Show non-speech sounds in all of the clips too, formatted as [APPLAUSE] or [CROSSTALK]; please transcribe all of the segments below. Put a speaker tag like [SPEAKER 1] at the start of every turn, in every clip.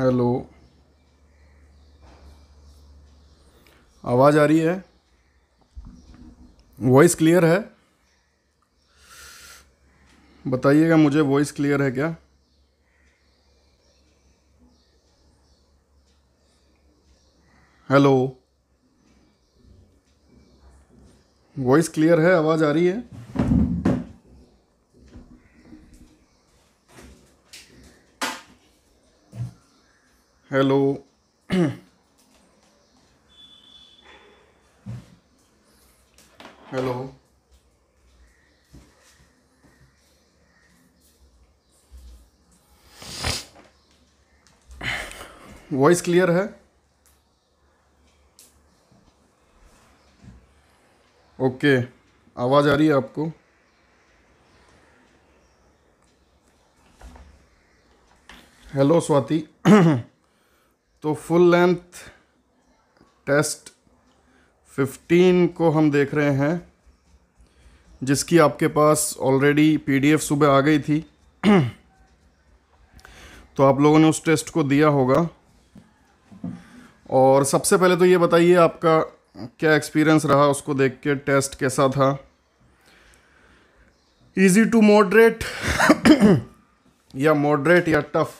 [SPEAKER 1] Hello आवाज़ आ रही है वॉइस क्लियर है बताइएगा मुझे वॉइस क्लियर है क्या हेलो वॉइस क्लियर है आवाज़ आ रही है हेलो हेलो वॉइस क्लियर है ओके आवाज़ आ रही है आपको हेलो स्वाति [CLEARS THROAT] तो फुल लेंथ टेस्ट 15 को हम देख रहे हैं जिसकी आपके पास ऑलरेडी पीडीएफ सुबह आ गई थी [CLEARS THROAT] तो आप लोगों ने उस टेस्ट को दिया होगा और सबसे पहले तो ये बताइए आपका क्या एक्सपीरियंस रहा उसको देख के टेस्ट कैसा था इजी टू मॉडरेट या मॉडरेट या टफ़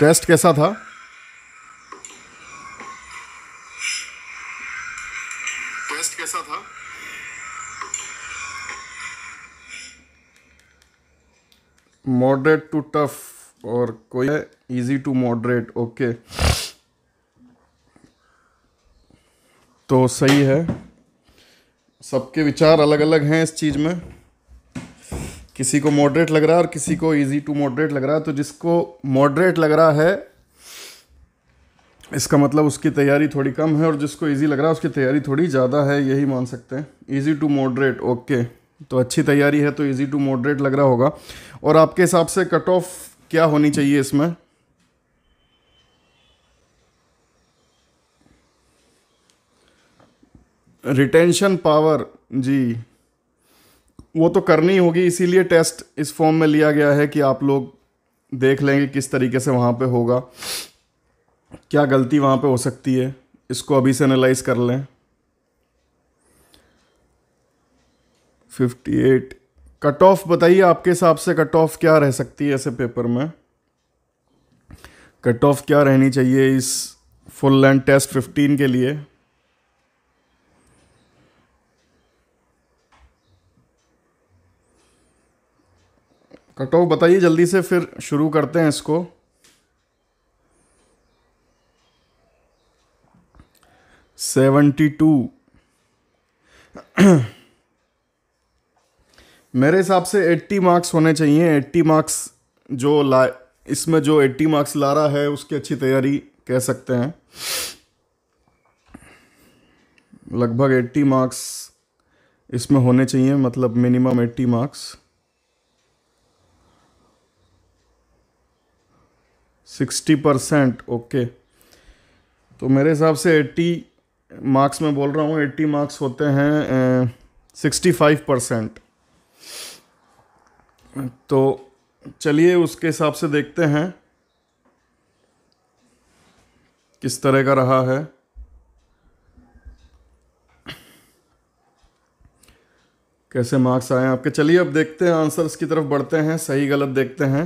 [SPEAKER 1] टेस्ट कैसा था टेस्ट कैसा था मॉडरेट टू टफ और कोई है इजी टू मॉडरेट ओके तो सही है सबके विचार अलग अलग हैं इस चीज़ में किसी को मॉडरेट लग रहा है और किसी को इजी टू मॉडरेट लग रहा है तो जिसको मॉडरेट लग रहा है इसका मतलब उसकी तैयारी थोड़ी कम है और जिसको इजी लग रहा है उसकी तैयारी थोड़ी ज़्यादा है यही मान सकते हैं इजी टू मॉडरेट ओके तो अच्छी तैयारी है तो इजी टू मॉडरेट लग रहा होगा और आपके हिसाब से कट ऑफ क्या होनी चाहिए इसमें रिटेंशन पावर जी वो तो करनी होगी इसीलिए टेस्ट इस फॉर्म में लिया गया है कि आप लोग देख लेंगे किस तरीके से वहाँ पे होगा क्या गलती वहाँ पे हो सकती है इसको अभी से एनालाइज कर लें 58 कट ऑफ बताइए आपके हिसाब से कट ऑफ क्या रह सकती है ऐसे पेपर में कट ऑफ क्या रहनी चाहिए इस फुल लेंथ टेस्ट 15 के लिए डॉक्टर बताइए जल्दी से फिर शुरू करते हैं इसको सेवेंटी टू [CLEARS THROAT] मेरे हिसाब से एट्टी मार्क्स होने चाहिए एट्टी मार्क्स जो ला इसमें जो एट्टी मार्क्स ला रहा है उसकी अच्छी तैयारी कह सकते हैं लगभग एट्टी मार्क्स इसमें होने चाहिए मतलब minimum eighty marks sixty percent okay तो मेरे हिसाब से एट्टी मार्क्स में बोल रहा हूँ एट्टी मार्क्स होते हैं सिक्सटी फाइव परसेंट तो चलिए उसके हिसाब से देखते हैं किस तरह का रहा है कैसे मार्क्स आए आपके चलिए अब देखते हैं आंसर्स की तरफ बढ़ते हैं सही गलत देखते हैं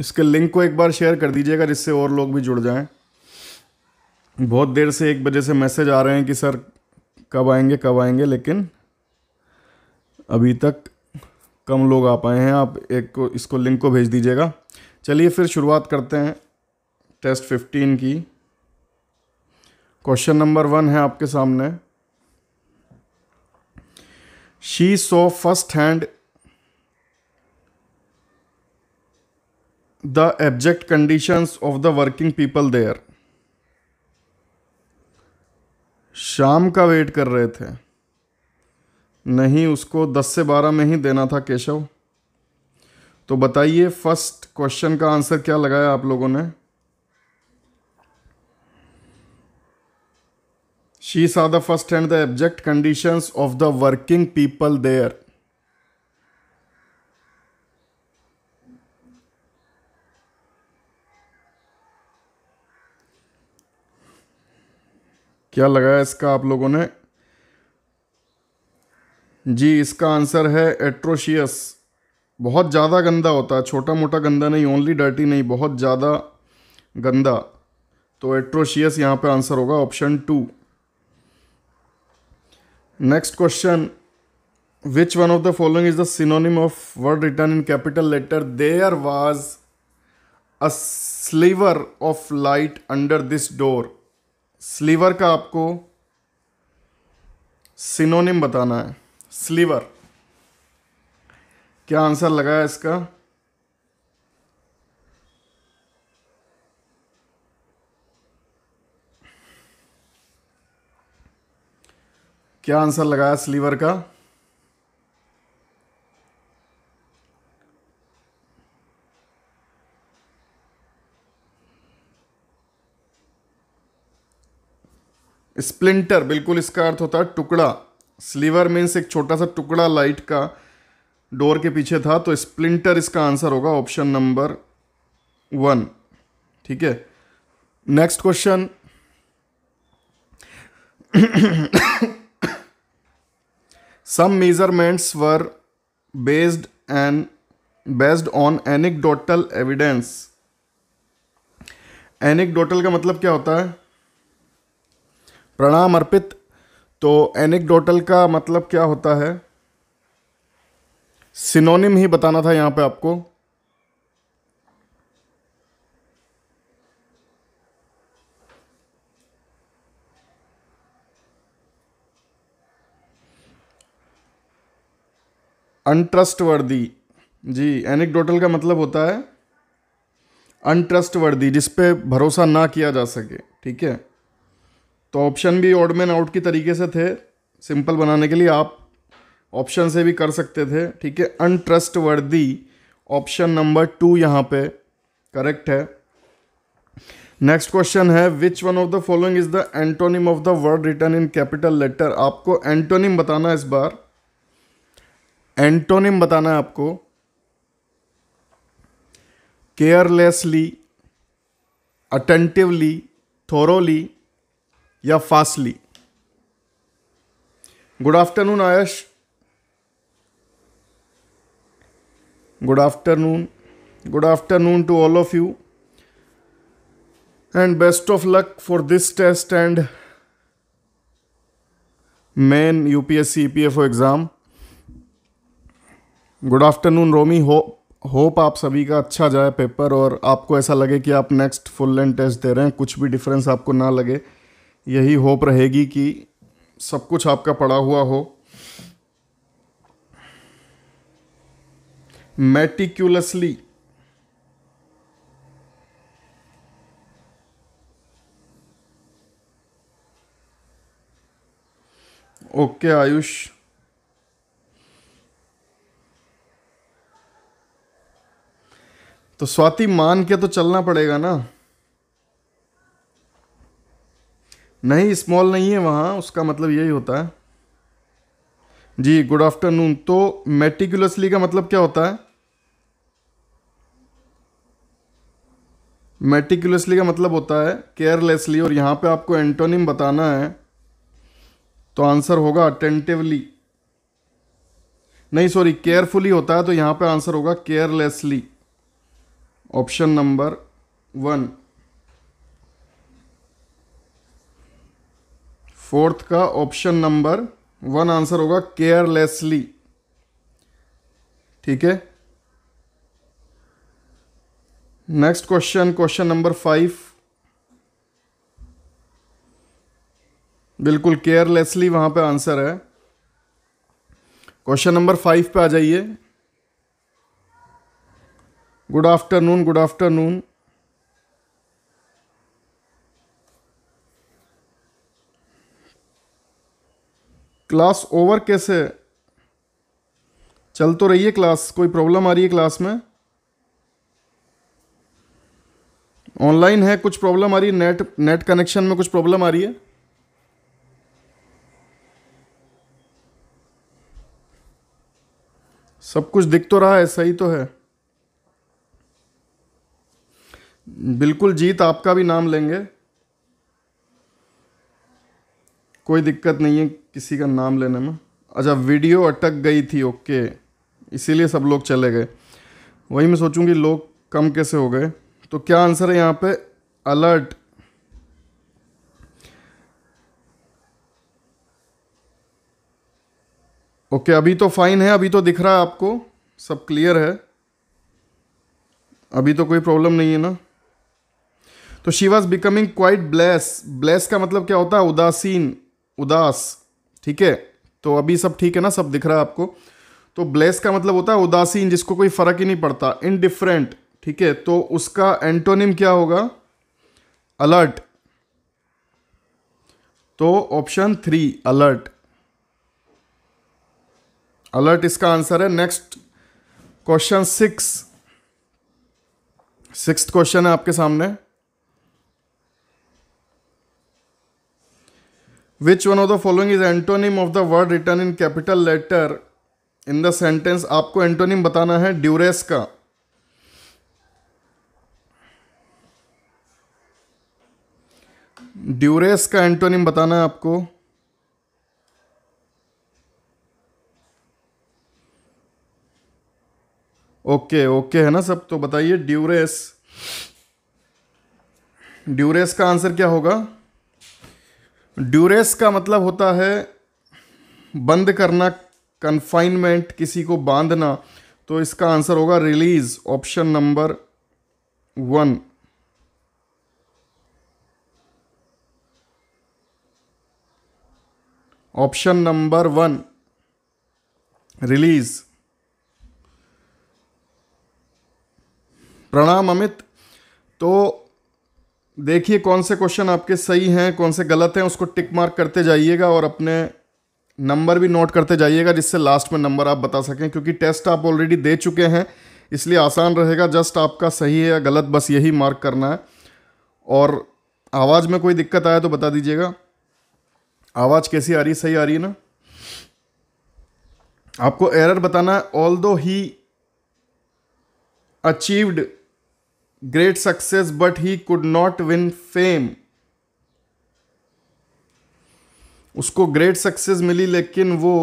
[SPEAKER 1] इसके लिंक को एक बार शेयर कर दीजिएगा जिससे और लोग भी जुड़ जाएं बहुत देर से एक बजे से मैसेज आ रहे हैं कि सर कब आएंगे कब आएंगे लेकिन अभी तक कम लोग आ पाए हैं आप एक को इसको लिंक को भेज दीजिएगा चलिए फिर शुरुआत करते हैं टेस्ट फिफ्टीन की क्वेश्चन नंबर वन है आपके सामने she so first hand the abject conditions of the working people there शाम का वेट कर रहे थे नहीं उसको दस से बारह में ही देना था केशव तो बताइए फर्स्ट क्वेश्चन का आंसर क्या लगाया आप लोगों ने she saw the first hand the abject conditions of the working people there क्या लगाया इसका आप लोगों ने जी इसका आंसर है एट्रोशियस बहुत ज़्यादा गंदा होता है छोटा मोटा गंदा नहीं ओनली डर्टी नहीं बहुत ज़्यादा गंदा तो एट्रोशियस यहाँ पे आंसर होगा option two next question which one of the following is the synonym of word return in capital letter there was a sliver of light under this door sliver का आपको सिनोनिम बताना है स्लीवर क्या answer लगाया इसका क्या answer लगाया स्लीवर का स्प्लिंटर बिल्कुल इसका अर्थ होता है टुकड़ा स्लीवर मीन्स एक छोटा सा टुकड़ा लाइट का डोर के पीछे था तो स्प्लिंटर इसका आंसर होगा ऑप्शन नंबर वन ठीक है next question some measurements were based and based on evidence anecdotal का मतलब क्या होता है प्रणाम अर्पित तो एनिकडोटल का मतलब क्या होता है सिनोनिम ही बताना था यहां पे आपको अनट्रस्टवर्दी जी एनिकडोटल का मतलब होता है अनट्रस्टवर्दी वर्दी जिसपे भरोसा ना किया जा सके ठीक है तो ऑप्शन भी ऑड मैन आउट की तरीके से थे सिंपल बनाने के लिए आप ऑप्शन से भी कर सकते थे ठीक है अनट्रस्ट वर्दी ऑप्शन नंबर टू यहाँ पे करेक्ट है नेक्स्ट क्वेश्चन है which one of the following is the antonym of the word return in capital letter आपको एंटोनिम बताना इस बार एंटोनिम बताना है आपको केयरलेसली अटेंटिवली थोरोली या fastly good afternoon Ayesha good afternoon good afternoon to all of you of luck for this test and main UPSC P F O exam good afternoon Romi hope hope आप सभी का अच्छा जाए paper और आपको ऐसा लगे कि आप नेक्स्ट फुल लेंथ टेस्ट दे रहे हैं कुछ भी डिफरेंस आपको ना लगे यही होप रहेगी कि सब कुछ आपका पड़ा हुआ हो मेटिक्यूलसली ओके आयुष तो स्वाति मान के तो चलना पड़ेगा ना नहीं स्मॉल नहीं है वहाँ उसका मतलब यही होता है जी गुड आफ्टरनून तो मेटिकुलसली का मतलब क्या होता है मेटिकुलसली का मतलब होता है केयरलेसली और यहाँ पे आपको एंटोनिम बताना है तो आंसर होगा अटेंटिवली नहीं सॉरी केयरफुली होता है तो यहाँ पे आंसर होगा carelessly option number one fourth का ऑप्शन नंबर वन आंसर होगा केयरलेसली ठीक है next question question number five बिल्कुल केयरलेसली वहां पे आंसर है क्वेश्चन नंबर फाइव पे आ जाइए good afternoon good afternoon class over कैसे चल तो रही है क्लास कोई प्रॉब्लम आ रही है क्लास में ऑनलाइन है कुछ प्रॉब्लम आ रही है नेट नेट कनेक्शन में कुछ प्रॉब्लम आ रही है सब कुछ दिख तो रहा है सही तो है बिल्कुल जीत आपका भी नाम लेंगे कोई दिक्कत नहीं है किसी का नाम लेने में अच्छा वीडियो अटक गई थी ओके इसीलिए सब लोग चले गए वही मैं सोचूं कि लोग कम कैसे हो गए तो क्या आंसर है यहाँ पे अलर्ट ओके अभी तो फाइन है अभी तो दिख रहा है आपको सब क्लियर है अभी तो कोई प्रॉब्लम नहीं है ना तो she was becoming quite blase blase का मतलब क्या होता है उदासीन उदास ठीक है तो अभी सब ठीक है ना सब दिख रहा है आपको तो ब्लेस का मतलब होता है उदासीन जिसको कोई फर्क ही नहीं पड़ता इनडिफरेंट ठीक है तो उसका एंटोनिम क्या होगा अलर्ट तो ऑप्शन थ्री अलर्ट अलर्ट इसका आंसर है next question six six question है आपके सामने which one of the following is antonym of the word return in capital letter in the sentence आपको एंटोनिम बताना है ड्यूरेस का ड्यूरेस का एंटोनिम बताना है आपको ओके ओके है ना सब तो बताइए ड्यूरेस ड्यूरेस का आंसर क्या होगा ड्यूरेस का मतलब होता है बंद करना कन्फाइनमेंट किसी को बांधना तो इसका आंसर होगा release option number one option number one release प्रणाम अमित तो देखिए कौन से क्वेश्चन आपके सही हैं कौन से गलत हैं उसको टिक मार्क करते जाइएगा और अपने नंबर भी नोट करते जाइएगा जिससे लास्ट में नंबर आप बता सकें क्योंकि टेस्ट आप ऑलरेडी दे चुके हैं इसलिए आसान रहेगा जस्ट आपका सही है या गलत बस यही मार्क करना है और आवाज़ में कोई दिक्कत आया तो बता दीजिएगा आवाज़ कैसी आ रही सही आ रही है ना आपको एरर बताना है although he achieved great success, but he could not win fame. उसको ग्रेट सक्सेस मिली लेकिन वो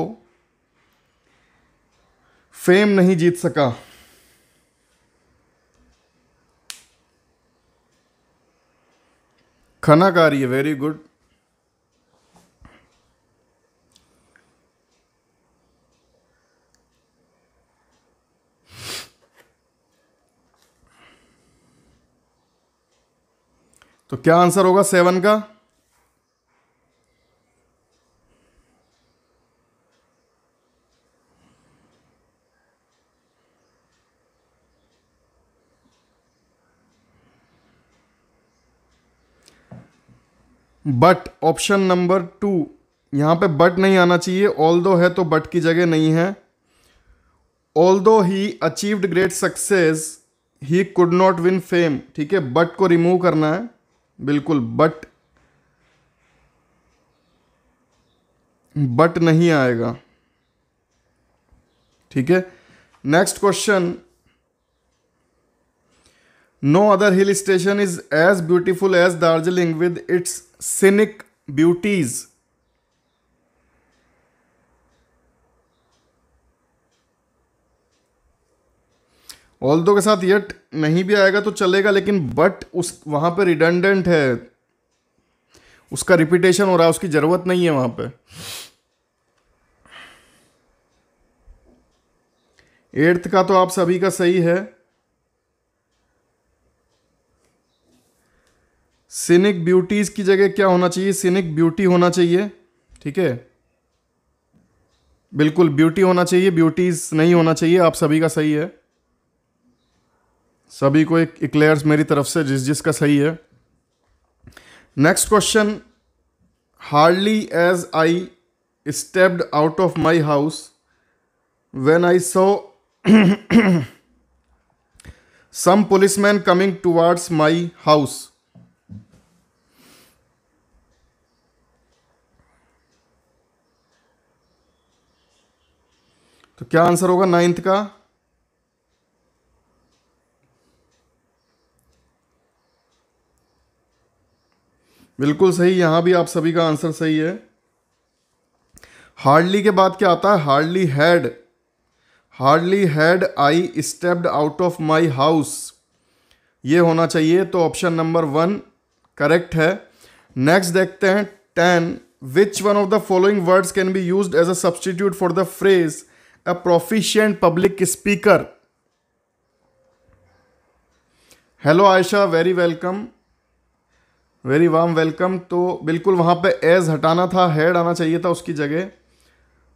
[SPEAKER 1] फेम नहीं जीत सका खना का रही है वेरी गुड तो क्या आंसर होगा सेवन का बट ऑप्शन नंबर टू यहां पे बट नहीं आना चाहिए ऑल दो है तो बट की जगह नहीं है although he achieved great success he could not win fame ठीक है बट को रिमूव करना है बिल्कुल बट बट नहीं आएगा ठीक है next question no other hill station is as beautiful as Darjeeling with its scenic beauties although के साथ यट नहीं भी आएगा तो चलेगा लेकिन बट उस वहाँ पे रिडंडेंट है उसका रिपीटेशन हो रहा है उसकी ज़रूरत नहीं है वहाँ पे एट्थ का तो आप सभी का सही है सिनिक ब्यूटीज़ की जगह क्या होना चाहिए सिनिक ब्यूटी होना चाहिए ठीक है बिल्कुल ब्यूटी होना चाहिए ब्यूटीज़ नहीं होना चाहिए आप सभी का सही है सभी को एक इक्लेयर्स मेरी तरफ से जिस जिस का सही है next question hardly as I stepped out of my house when I saw some policeman coming towards my house तो क्या आंसर होगा नाइन्थ का बिल्कुल सही यहाँ भी आप सभी का आंसर सही है हार्डली के बाद क्या आता है hardly had hardly had I stepped out of my house ये होना चाहिए तो ऑप्शन नंबर वन करेक्ट है नेक्स्ट देखते हैं ten which one of the following words can be use as a substitute for the phrase a proficient public speaker hello Ayesha very welcome very warm welcome तो बिल्कुल वहाँ पे as हटाना था head आना चाहिए था उसकी जगह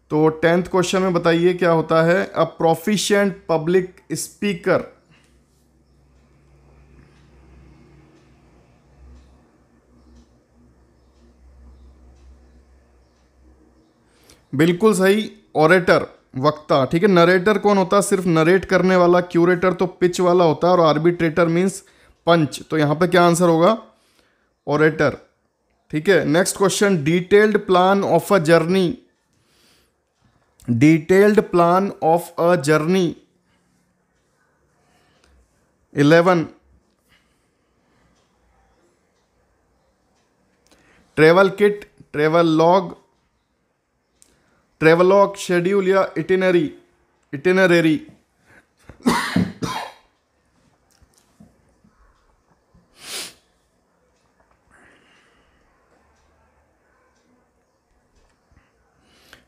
[SPEAKER 1] तो टेंथ क्वेश्चन में बताइए क्या होता है अ प्रोफिशियंट पब्लिक स्पीकर बिल्कुल सही ऑरेटर वक्ता ठीक है नरेटर कौन होता है सिर्फ नरेट करने वाला क्यूरेटर तो पिच वाला होता है और आर्बिट्रेटर मीन्स पंच तो यहां पे क्या आंसर होगा ऑरेटर ठीक है next question detailed plan of a journey detailed plan of a journey eleven travel kit travel log travel log schedule या इटिनरी इटिनरेरी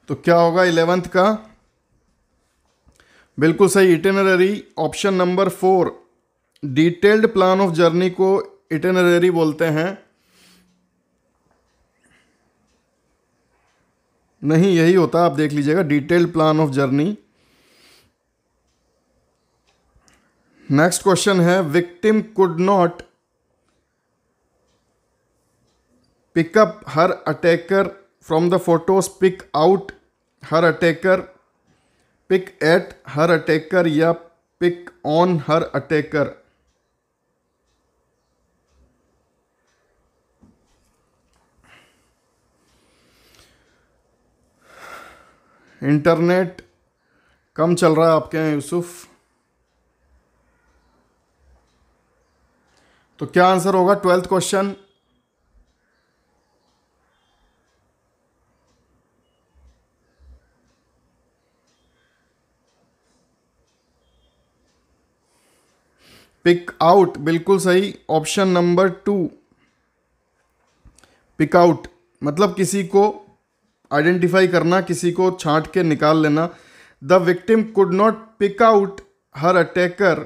[SPEAKER 1] तो क्या होगा इलेवेंथ का बिल्कुल सही itinerary option number four detailed plan of journey को itinerary बोलते हैं नहीं यही होता आप देख लीजिएगा detailed plan of journey next question है victim could not pick up her attacker from the photos pick out her attacker pick at her attacker ya pick on her attacker internet कम चल रहा है आपके यहाँ यूसुफ तो क्या आंसर होगा ट्वेल्थ क्वेश्चन पिक आउट बिल्कुल सही option number two pick out मतलब किसी को आइडेंटिफाई करना किसी को छांट के निकाल लेना the victim could not pick out her attacker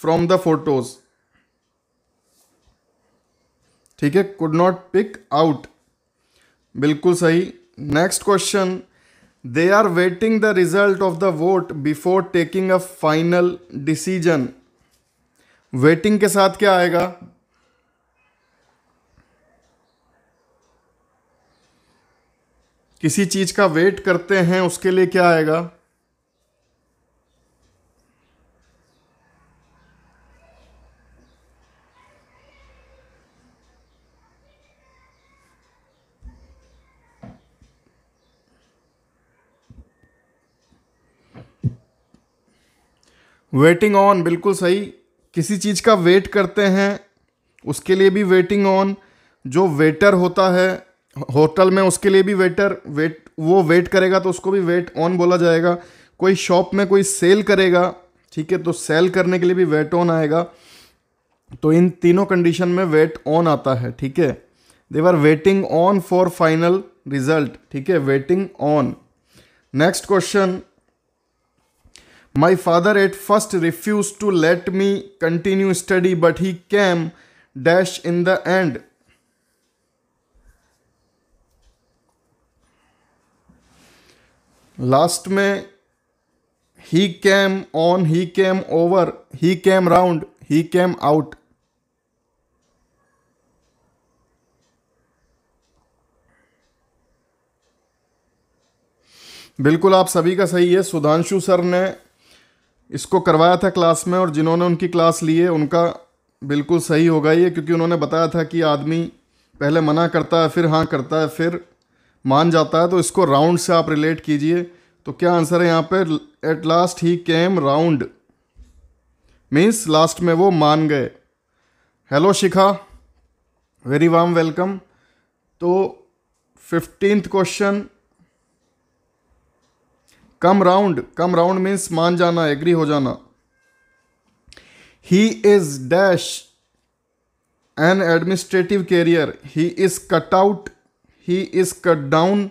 [SPEAKER 1] from the photos ठीक है कुड नॉट पिक आउट बिल्कुल सही next question they are waiting the result of the vote before taking a final decision waiting के साथ क्या आएगा किसी चीज का वेट करते हैं उसके लिए क्या आएगा वेटिंग ऑन बिल्कुल सही किसी चीज़ का वेट करते हैं उसके लिए भी वेटिंग ऑन जो वेटर होता है होटल में उसके लिए भी वेटर वेट वो वेट करेगा तो उसको भी वेट ऑन बोला जाएगा कोई शॉप में कोई सेल करेगा ठीक है तो सेल करने के लिए भी वेट ऑन आएगा तो इन तीनों कंडीशन में वेट ऑन आता है ठीक है they are waiting on for final result ठीक है waiting on next question my father at first refuse to let me continue study but he came dash in the end last में he came on he came over he came round he came out बिल्कुल आप सभी का सही है Sudhanshu sir ने इसको करवाया था क्लास में और जिन्होंने उनकी क्लास ली है उनका बिल्कुल सही होगा ये क्योंकि उन्होंने बताया था कि आदमी पहले मना करता है फिर हाँ करता है फिर मान जाता है तो इसको राउंड से आप रिलेट कीजिए तो क्या आंसर है यहाँ पे at last he came round means last में वो मान गए hello Shikha very warm welcome तो fifteenth question come round come round means मान जाना एग्री हो जाना he is dash an administrative career he is cut out he is cut down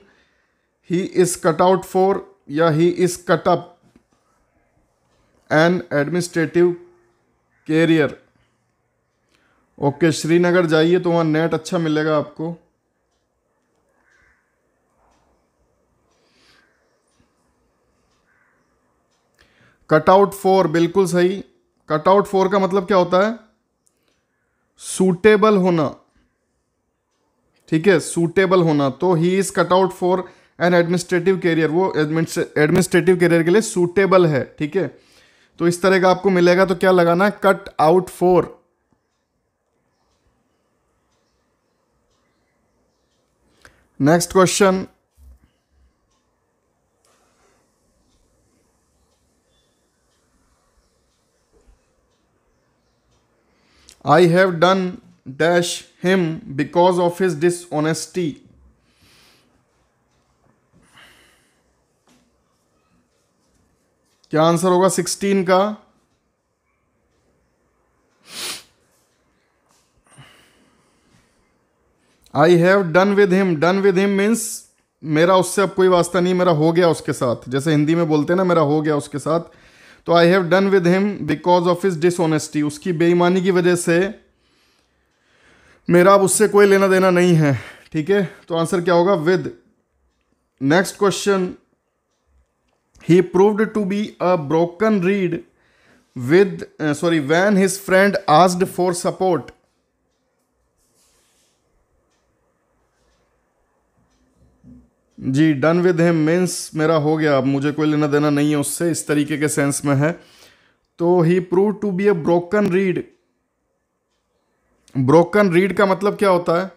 [SPEAKER 1] he is cut out for या he is cut up an administrative career okay Srinagar जाइए तो वहाँ net अच्छा मिलेगा आपको कटआउट फोर बिल्कुल सही कटआउट फोर का मतलब क्या होता है सूटेबल होना ठीक है सूटेबल होना तो he is cut out for an administrative career वो एडमिनिस्ट्रेटिव कैरियर के लिए सूटेबल है ठीक है तो इस तरह का आपको मिलेगा तो क्या लगाना है cut out for next question I have done dash him because of his dishonesty. क्या आंसर होगा सिक्सटीन का I have done with him done with him means मेरा उससे अब कोई वास्ता नहीं मेरा हो गया उसके साथ जैसे हिंदी में बोलते हैं ना मेरा हो गया उसके साथ तो I have done with him because of his dishonesty उसकी बेईमानी की वजह से मेरा अब उससे कोई लेना देना नहीं है ठीक है तो आंसर क्या होगा with next question he proved to be a broken reed with sorry when his friend asked for support जी डन विद हिम मीन्स मेरा हो गया अब मुझे कोई लेना देना नहीं है उससे इस तरीके के सेंस में है तो he prove to be a broken reed broken reed का मतलब क्या होता है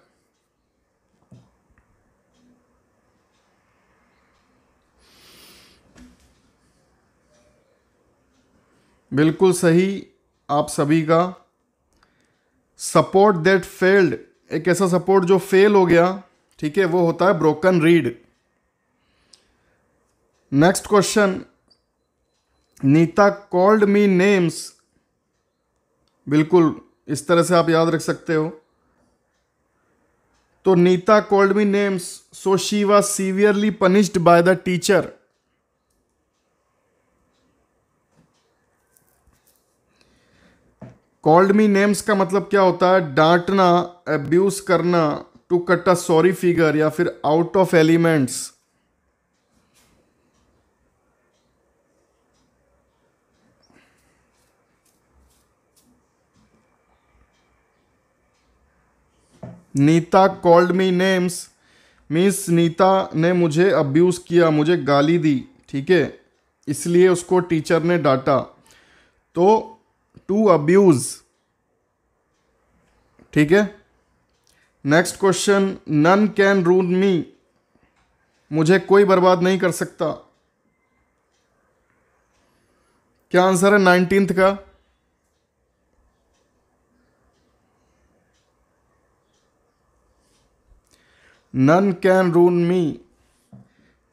[SPEAKER 1] बिल्कुल सही आप सभी का सपोर्ट दैट फेल्ड एक ऐसा सपोर्ट जो फेल हो गया ठीक है वो होता है broken reed next question Neeta called me names बिल्कुल इस तरह से आप याद रख सकते हो तो Neeta called me names so she was severely punished by the teacher called me names का मतलब क्या होता है डांटना एब्यूज करना to cut a sorry figure या फिर out of elements Neeta called me names means Neeta ने मुझे अब्यूज़ किया मुझे गाली दी ठीक है इसलिए उसको टीचर ने डांटा तो टू अब्यूज़ ठीक है next question none can rule me मुझे कोई बर्बाद नहीं कर सकता क्या आंसर है नाइनटीन्थ का none can ruin me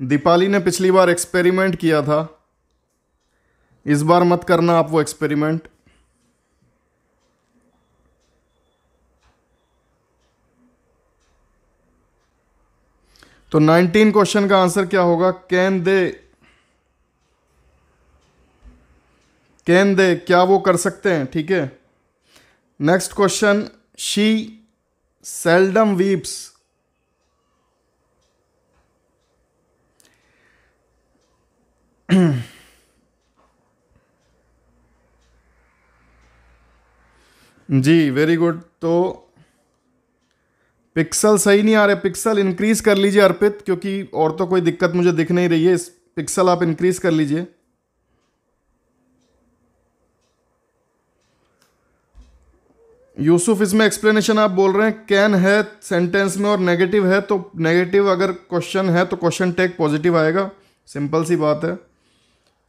[SPEAKER 1] Deepali ने पिछली बार एक्सपेरिमेंट किया था इस बार मत करना आप वो एक्सपेरिमेंट तो 19 क्वेश्चन का आंसर क्या होगा कैन दे कैन दे क्या वो कर सकते हैं ठीक है next question she seldom weeps [CLEARS THROAT] जी वेरी गुड तो पिक्सल सही नहीं आ रहे पिक्सल इंक्रीज कर लीजिए अर्पित क्योंकि और तो कोई दिक्कत मुझे दिख नहीं रही है इस पिक्सल आप इंक्रीज कर लीजिए यूसुफ इसमें एक्सप्लेनेशन आप बोल रहे हैं कैन है सेंटेंस में और नेगेटिव है तो नेगेटिव अगर क्वेश्चन है तो क्वेश्चन टेक पॉजिटिव आएगा सिंपल सी बात है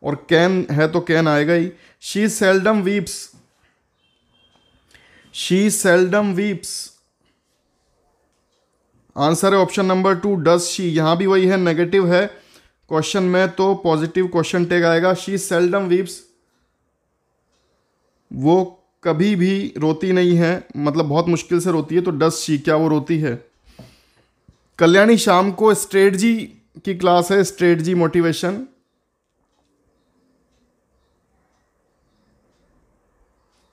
[SPEAKER 1] और कैन है तो कैन आएगा ही she seldom weeps she seldom weeps answer है option number two does she यहां भी वही है नेगेटिव है क्वेश्चन में तो पॉजिटिव क्वेश्चन टेक आएगा शी सेल्डम वीप्स वो कभी भी रोती नहीं है मतलब बहुत मुश्किल से रोती है तो डस शी क्या वो रोती है कल्याणी शाम को स्ट्रेटजी की क्लास है स्ट्रेटजी मोटिवेशन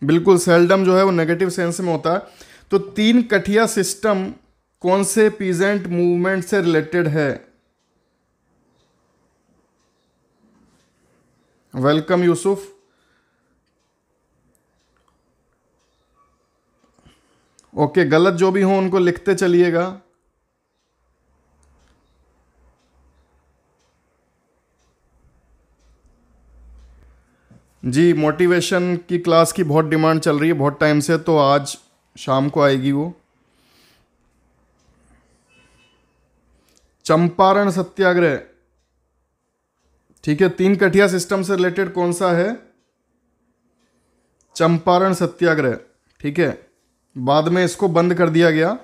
[SPEAKER 1] बिल्कुल सेल्डम जो है वो नेगेटिव सेंस में होता है तो तीन कठिया सिस्टम कौन से पीजेंट मूवमेंट से रिलेटेड है वेलकम यूसुफ ओके गलत जो भी हो उनको लिखते चलिएगा जी मोटिवेशन की क्लास की बहुत डिमांड चल रही है बहुत टाइम से तो आज शाम को आएगी वो चंपारण सत्याग्रह ठीक है तीन कठिया सिस्टम से रिलेटेड कौन सा है चंपारण सत्याग्रह ठीक है बाद में इसको बंद कर दिया गया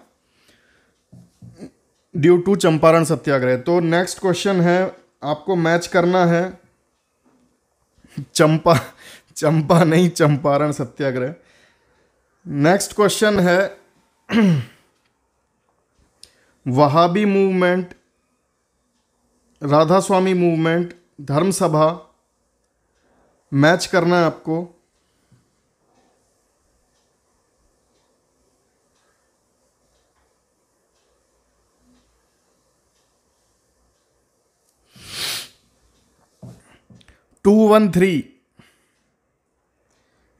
[SPEAKER 1] ड्यू टू चंपारण सत्याग्रह तो नेक्स्ट क्वेश्चन है आपको मैच करना है चंपा चंपा नहीं चंपारण सत्याग्रह नेक्स्ट क्वेश्चन है Wahabi movement Radha Swami movement Dharma Sabha match करना है आपको टू वन थ्री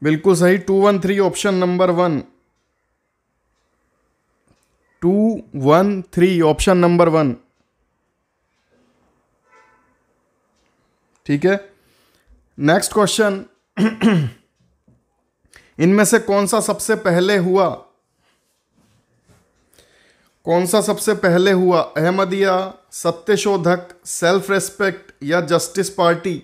[SPEAKER 1] बिल्कुल सही two one three option number one two one three option number one ठीक है नेक्स्ट क्वेश्चन [CLEARS THROAT] इनमें से कौन सा सबसे पहले हुआ कौन सा सबसे पहले हुआ अहमदिया सत्यशोधक सेल्फ रेस्पेक्ट या जस्टिस पार्टी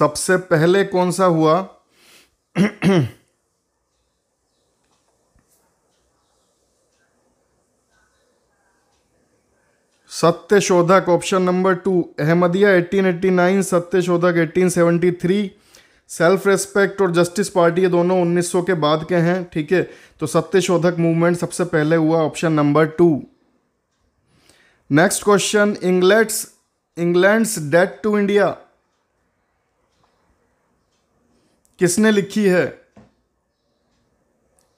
[SPEAKER 1] सबसे पहले कौन सा हुआ सत्य शोधक option number to Ahmadiyya 1889 Satya Shodhak 1873 self respect और जस्टिस पार्टी ये दोनों 1900 के बाद के हैं ठीक है तो सत्य शोधक मूवमेंट सबसे पहले हुआ option number two next question England's England's debt to India किसने लिखी है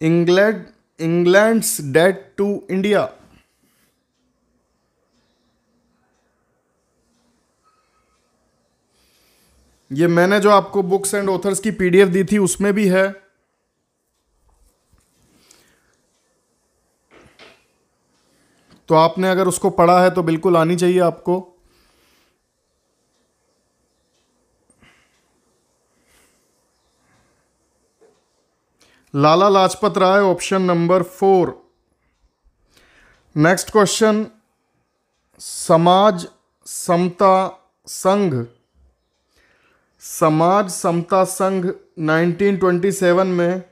[SPEAKER 1] England England's debt to India ये मैंने जो आपको बुक्स एंड ऑथर्स की पीडीएफ दी थी उसमें भी है तो आपने अगर उसको पढ़ा है तो बिल्कुल आनी चाहिए आपको Lala Lajpat Rai option number four next question Samaj Samata संघ समाज समता संघ 1927 में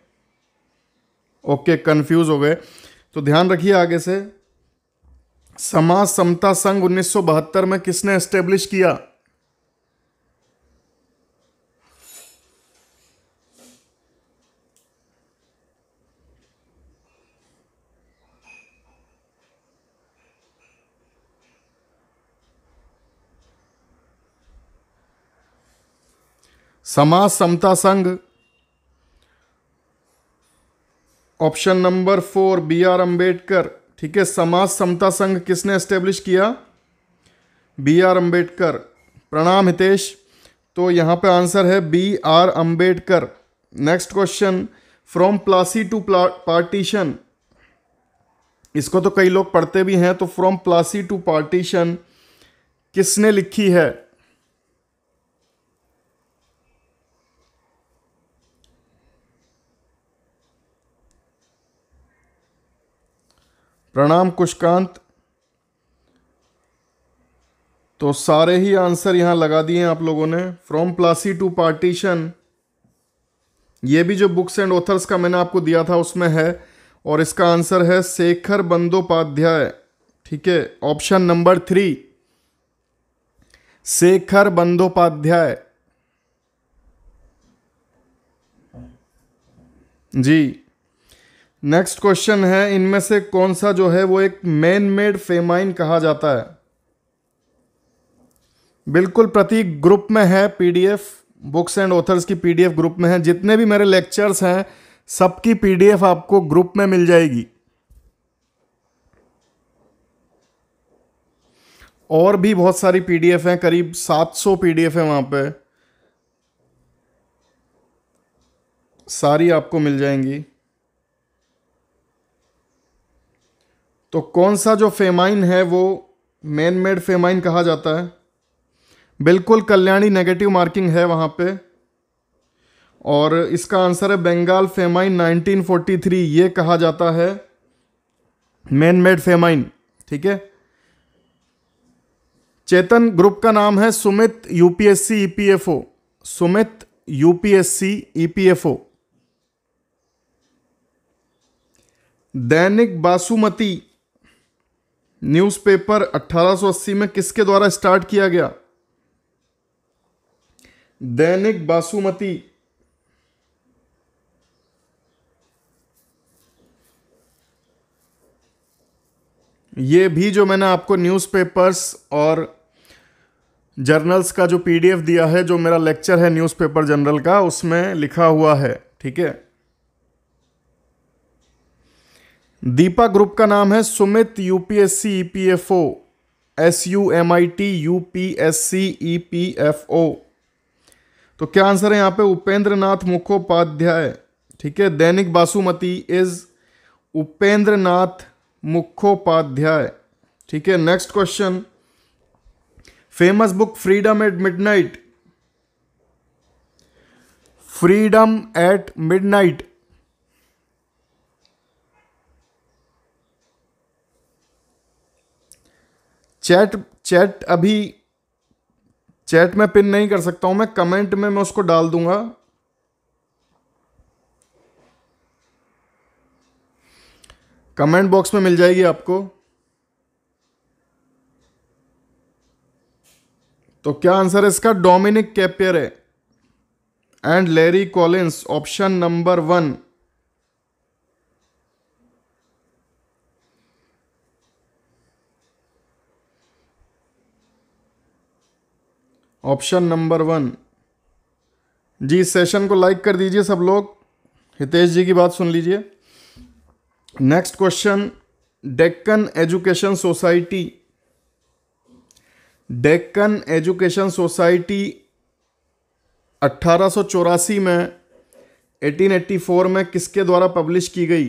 [SPEAKER 1] ओके okay, कंफ्यूज हो गए तो ध्यान रखिए आगे से समाज समता संघ 1972 में किसने एस्टेब्लिश किया Samaj Samata Sangh option number four B R Ambedkar ठीक है समाज समता संघ किसने एस्टेब्लिश किया बी आर अंबेडकर प्रणाम हितेश तो यहाँ पे आंसर है B R Ambedkar next question from Plassey to partition इसको तो कई लोग पढ़ते भी हैं तो फ्रॉम प्लासी टू पार्टीशन किसने लिखी है प्रणाम कुशकांत तो सारे ही आंसर यहां लगा दिए आप लोगों ने फ्रॉम प्लासी टू पार्टीशन ये भी जो बुक्स एंड ऑथर्स का मैंने आपको दिया था उसमें है और इसका आंसर है शेखर बंदोपाध्याय ठीक है option number three Shekhar Bandopadhyay ji next question है इनमें से कौन सा जो है वो एक मैन मेड फेमाइन कहा जाता है बिल्कुल प्रतीक ग्रुप में है पीडीएफ बुक्स एंड ऑथर्स की पीडीएफ ग्रुप में है जितने भी मेरे लेक्चर्स हैं सबकी पीडीएफ आपको ग्रुप में मिल जाएगी और भी बहुत सारी पीडीएफ हैं करीब 700 पीडीएफ है वहां पे सारी आपको मिल जाएंगी तो कौन सा जो फेमाइन है वो मैन मेड फेमाइन कहा जाता है बिल्कुल कल्याणी नेगेटिव मार्किंग है वहाँ पे और इसका आंसर है बंगाल फेमाइन 1943 ये कहा जाता है मैन मेड फेमाइन ठीक है चेतन ग्रुप का नाम है Sumit UPSC EPFO e Sumit UPSC EPFO e Dainik basmati newspaper 1880 में किसके द्वारा स्टार्ट किया गया दैनिक बासुमती ये भी जो मैंने आपको न्यूज़पेपर्स और जर्नल्स का जो पीडीएफ दिया है जो मेरा लेक्चर है न्यूज़पेपर जनरल का उसमें लिखा हुआ है ठीक है दीपा ग्रुप का नाम है Sumit UPSC EPFO S U M I T UPSC EPFO तो क्या आंसर है यहां पे उपेंद्र नाथ मुखोपाध्याय ठीक है दैनिक बासुमती इज उपेंद्र नाथ मुखोपाध्याय ठीक है next question famous book freedom at midnight freedom at midnight chat chat अभी चैट में पिन नहीं कर सकता हूं मैं कमेंट में मैं उसको डाल दूंगा कमेंट बॉक्स में मिल जाएगी आपको तो क्या आंसर है इसका डोमिनिक कैपियर है and Larry Collins option number one option number one जी सेशन को लाइक कर दीजिए सब लोग हितेश जी की बात सुन लीजिए next question Deccan Education Society Deccan Education Society अट्ठारह में 1884 में किसके द्वारा पब्लिश की गई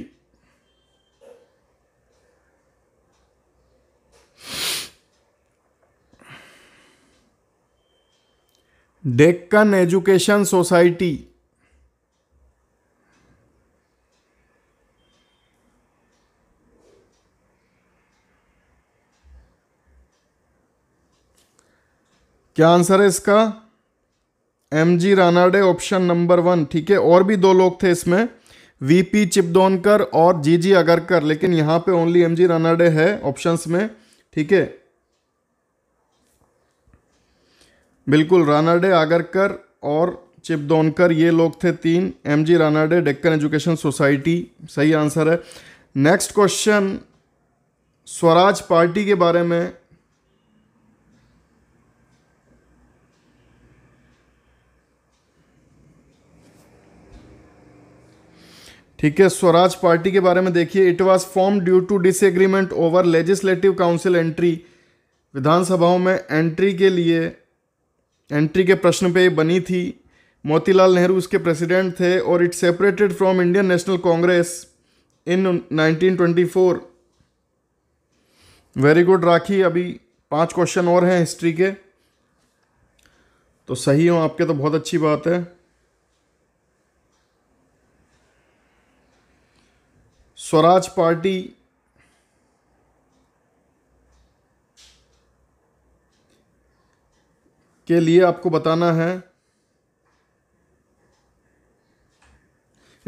[SPEAKER 1] डेक्कन एजुकेशन सोसाइटी क्या आंसर है इसका M G Ranade option number one ठीक है और भी दो लोग थे इसमें वीपी चिपदोनकर और जीजी अगरकर लेकिन यहां पे ओनली एम जी रानाडे है ऑप्शंस में ठीक है बिल्कुल रानाडे आगरकर और चिपदौनकर ये लोग थे तीन M G Ranade Deccan Education Society सही आंसर है नेक्स्ट क्वेश्चन स्वराज पार्टी के बारे में ठीक है स्वराज पार्टी के बारे में देखिए it was form due to disagreement over legislative council entry विधानसभाओं में एंट्री के लिए एंट्री के प्रश्न पे बनी थी मोतीलाल नेहरू उसके प्रेसिडेंट थे और it separated from Indian National Congress in 1924 very good Rakhi अभी पांच क्वेश्चन और हैं हिस्ट्री के तो सही हो आपके तो बहुत अच्छी बात है स्वराज पार्टी के लिए आपको बताना है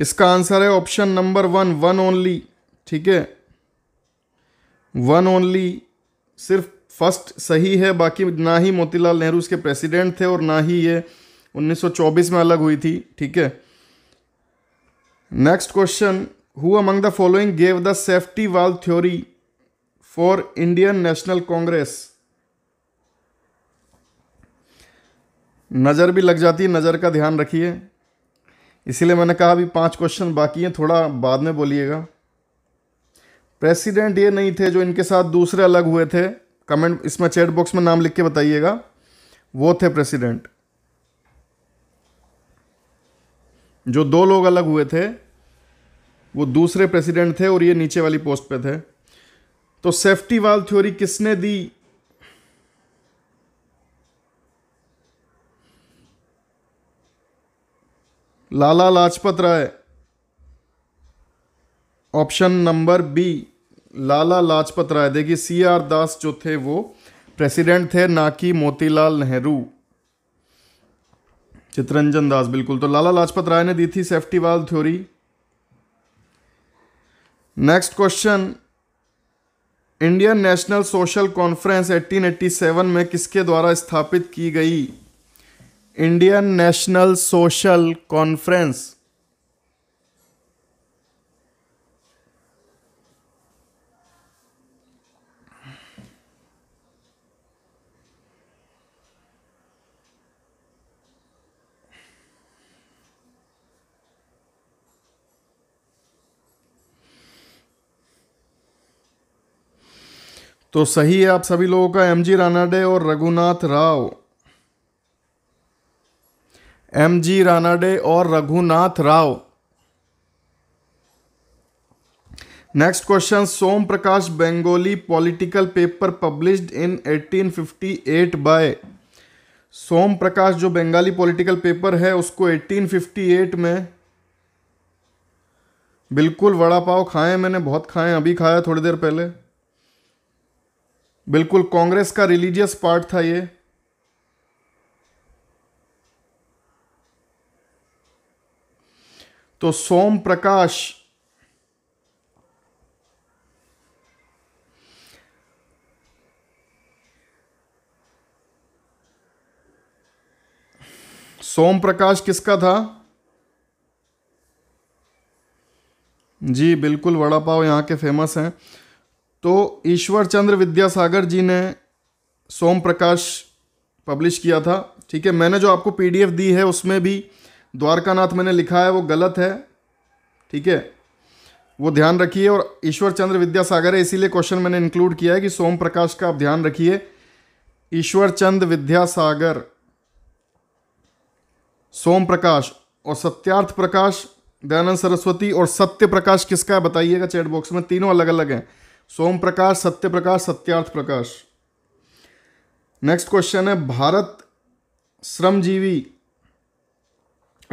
[SPEAKER 1] इसका आंसर है option number one one only ठीक है वन ओनली सिर्फ फर्स्ट सही है बाकी ना ही मोतीलाल नेहरू इसके प्रेसिडेंट थे और ना ही ये 1924 में अलग हुई थी ठीक है next question who among the following gave the safety valve theory for Indian National Congress नज़र भी लग जाती है नज़र का ध्यान रखिए इसीलिए मैंने कहा अभी पांच क्वेश्चन बाकी हैं थोड़ा बाद में बोलिएगा प्रेसिडेंट ये नहीं थे जो इनके साथ दूसरे अलग हुए थे कमेंट इसमें चैट बॉक्स में नाम लिख के बताइएगा वो थे प्रेसिडेंट जो दो लोग अलग हुए थे वो दूसरे प्रेसिडेंट थे और ये नीचे वाली पोस्ट पे थे तो सेफ्टी वाल थ्योरी किसने दी Lala Lajpat Rai option number B Lala Lajpat Rai देखिए सी आर दास जो थे वो प्रेसिडेंट थे ना कि मोतीलाल नेहरू चित्रंजन दास बिल्कुल तो लाला लाजपत राय ने दी थी safety valve theory next question Indian National Social Conference 1887 में किसके द्वारा स्थापित की गई इंडियन नेशनल सोशल कॉन्फ्रेंस तो सही है आप सभी लोगों का एमजी रानाडे और रघुनाथ राव एम जी रानाडे और Raghunath Rao next question Som Prakash Bengali political paper published in 1858 by Som Prakash जो बंगाली पॉलिटिकल पेपर है उसको 1858 में बिल्कुल वड़ा पाव खाए मैंने बहुत खाए अभी खाया थोड़ी देर पहले बिल्कुल कांग्रेस का रिलीजियस पार्ट था ये तो सोम प्रकाश सोम प्रकाश किसका था जी बिल्कुल वड़ा पाव यहाँ के फेमस हैं तो ईश्वर चंद्र विद्यासागर जी ने सोम प्रकाश पब्लिश किया था ठीक है मैंने जो आपको पीडीएफ दी है उसमें भी द्वारकानाथ मैंने लिखा है वो गलत है ठीक है वो ध्यान रखिए और ईश्वर चंद्र विद्यासागर है इसीलिए क्वेश्चन मैंने इंक्लूड किया है कि सोम प्रकाश का आप ध्यान रखिए ईश्वर चंद विद्यासागर सोम प्रकाश और सत्यार्थ प्रकाश दयानंद सरस्वती और सत्य प्रकाश किसका है बताइएगा चैट बॉक्स में तीनों अलग अलग हैं सोम प्रकाश सत्य प्रकाश सत्यार्थ प्रकाश नेक्स्ट क्वेश्चन है भारत श्रमजीवी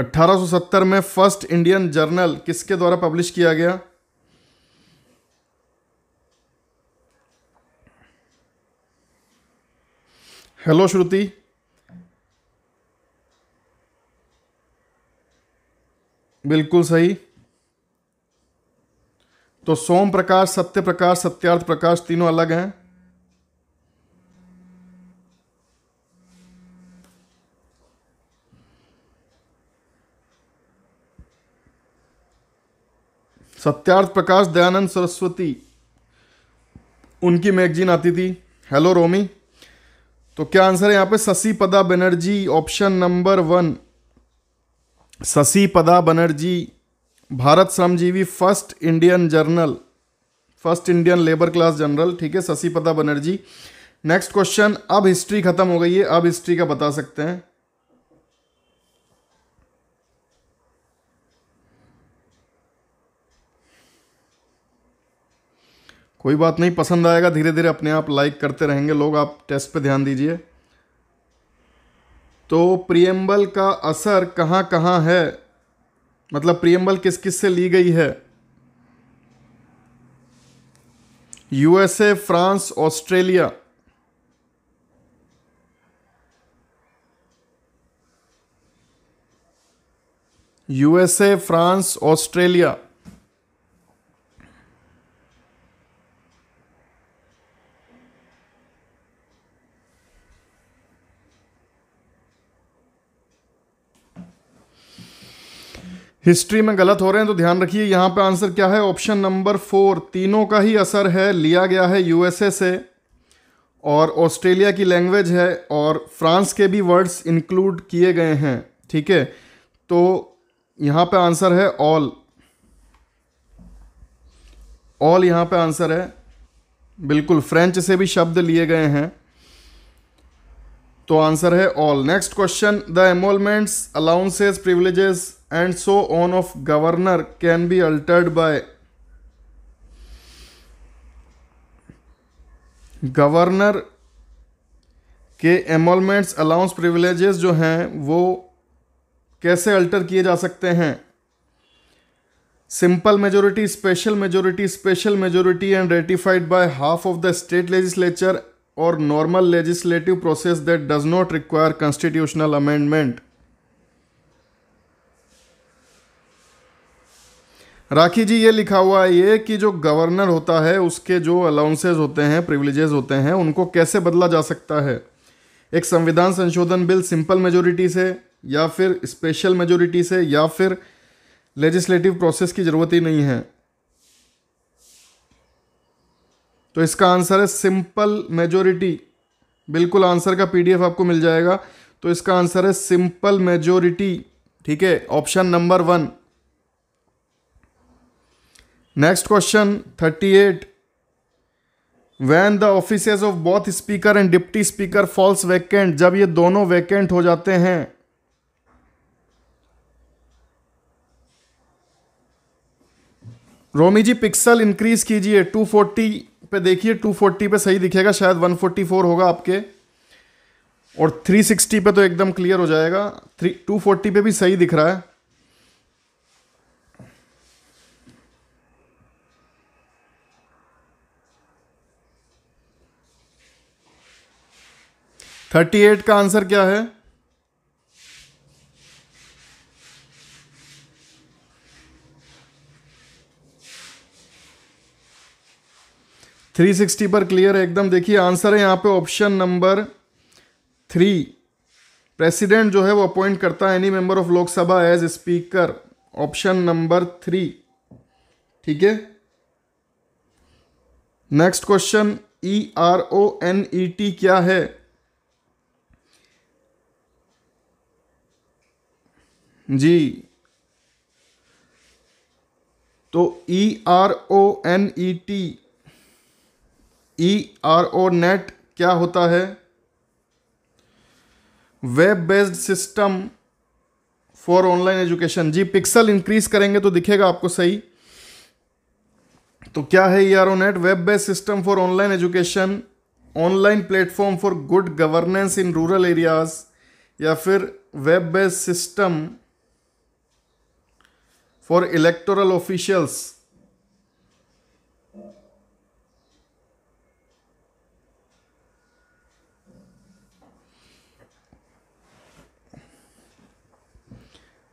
[SPEAKER 1] 1870 में फर्स्ट इंडियन जर्नल किसके द्वारा पब्लिश किया गया हेलो श्रुति बिल्कुल सही तो सोम प्रकाश सत्य प्रकाश सत्यार्थ प्रकाश तीनों अलग हैं सत्यार्थ प्रकाश दयानंद सरस्वती उनकी मैगजीन आती थी हेलो रोमी तो क्या आंसर है यहाँ पे Shashi Pada Banerjee option number one Shashi Pada Banerjee Bharat Shramjivi first Indian journal first Indian labour class journal ठीक है शशि पदा बनर्जी नेक्स्ट क्वेश्चन अब हिस्ट्री खत्म हो गई है अब हिस्ट्री का बता सकते हैं कोई बात नहीं पसंद आएगा धीरे धीरे अपने आप लाइक करते रहेंगे लोग आप टेस्ट पे ध्यान दीजिए तो प्रियम्बल का असर कहाँ कहाँ है मतलब प्रियम्बल किस किस से ली गई है USA France Australia USA France Australia history में गलत हो रहे हैं तो ध्यान रखिए यहाँ पे आंसर क्या है ऑप्शन नंबर फोर तीनों का ही असर है लिया गया है यूएसए से और ऑस्ट्रेलिया की लैंग्वेज है और फ्रांस के भी वर्ड्स इंक्लूड किए गए हैं ठीक है तो यहाँ पे आंसर है ऑल ऑल यहाँ पे आंसर है बिल्कुल फ्रेंच से भी शब्द लिए गए हैं तो आंसर है all next question the emoluments allowances privileges and so on of governor can be altered by governor के एमोलमेंट्स अलाउंस प्रिविलेजेस जो हैं वो कैसे अल्टर किए जा सकते हैं simple majority special majority special majority and ratified by half of the state legislature और normal legislative process that does not require constitutional amendment Rakhi ji ये लिखा हुआ है ये कि जो गवर्नर होता है उसके जो अलाउंसेज होते हैं प्रिविलेजेस होते हैं उनको कैसे बदला जा सकता है एक संविधान संशोधन बिल सिंपल मेजोरिटी से या फिर स्पेशल मेजोरिटी से या फिर लेजिस्लेटिव प्रोसेस की ज़रूरत ही नहीं है तो इसका आंसर है सिंपल मेजोरिटी बिल्कुल आंसर का पीडीएफ आपको मिल जाएगा तो इसका आंसर है सिंपल मेजोरिटी ठीक है option number one next question thirty eight when the office of both speaker and deputy speaker falls vacant जब ये दोनों वैकेंट हो जाते हैं रोमी जी पिक्सल इंक्रीज कीजिए टू फोर्टी पे देखिए टू फोर्टी पे सही दिखेगा शायद वन फोर्टी फोर होगा आपके और थ्री सिक्सटी पे तो एकदम क्लियर हो जाएगा थ्री टू फोर्टी पे भी सही दिख रहा है थर्टी एट का आंसर क्या है थ्री सिक्सटी पर क्लियर है एकदम देखिए आंसर है यहां पे ऑप्शन नंबर थ्री प्रेसिडेंट जो है वो अपॉइंट करता है any member of Lok Sabha as speaker option number three ठीक है next question E R O N E T क्या है जी तो E R O N E T E R O net क्या होता है web based system for online education जी पिक्सल इंक्रीज करेंगे तो दिखेगा आपको सही तो क्या है E R O net web based system for online education online platform for good governance in rural areas या फिर web based system for electoral officials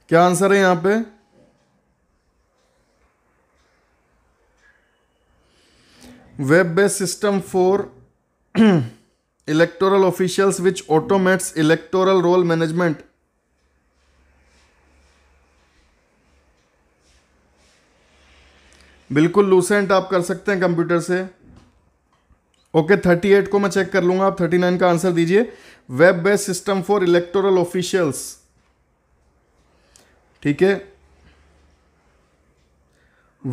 [SPEAKER 1] क्या आंसर है यहां पे web base system for electoral officials which automates electoral roll management बिल्कुल Lucent आप कर सकते हैं कंप्यूटर से ओके थर्टी एट को मैं चेक कर लूंगा आप थर्टी नाइन का आंसर दीजिए web based system for electoral officials ठीक है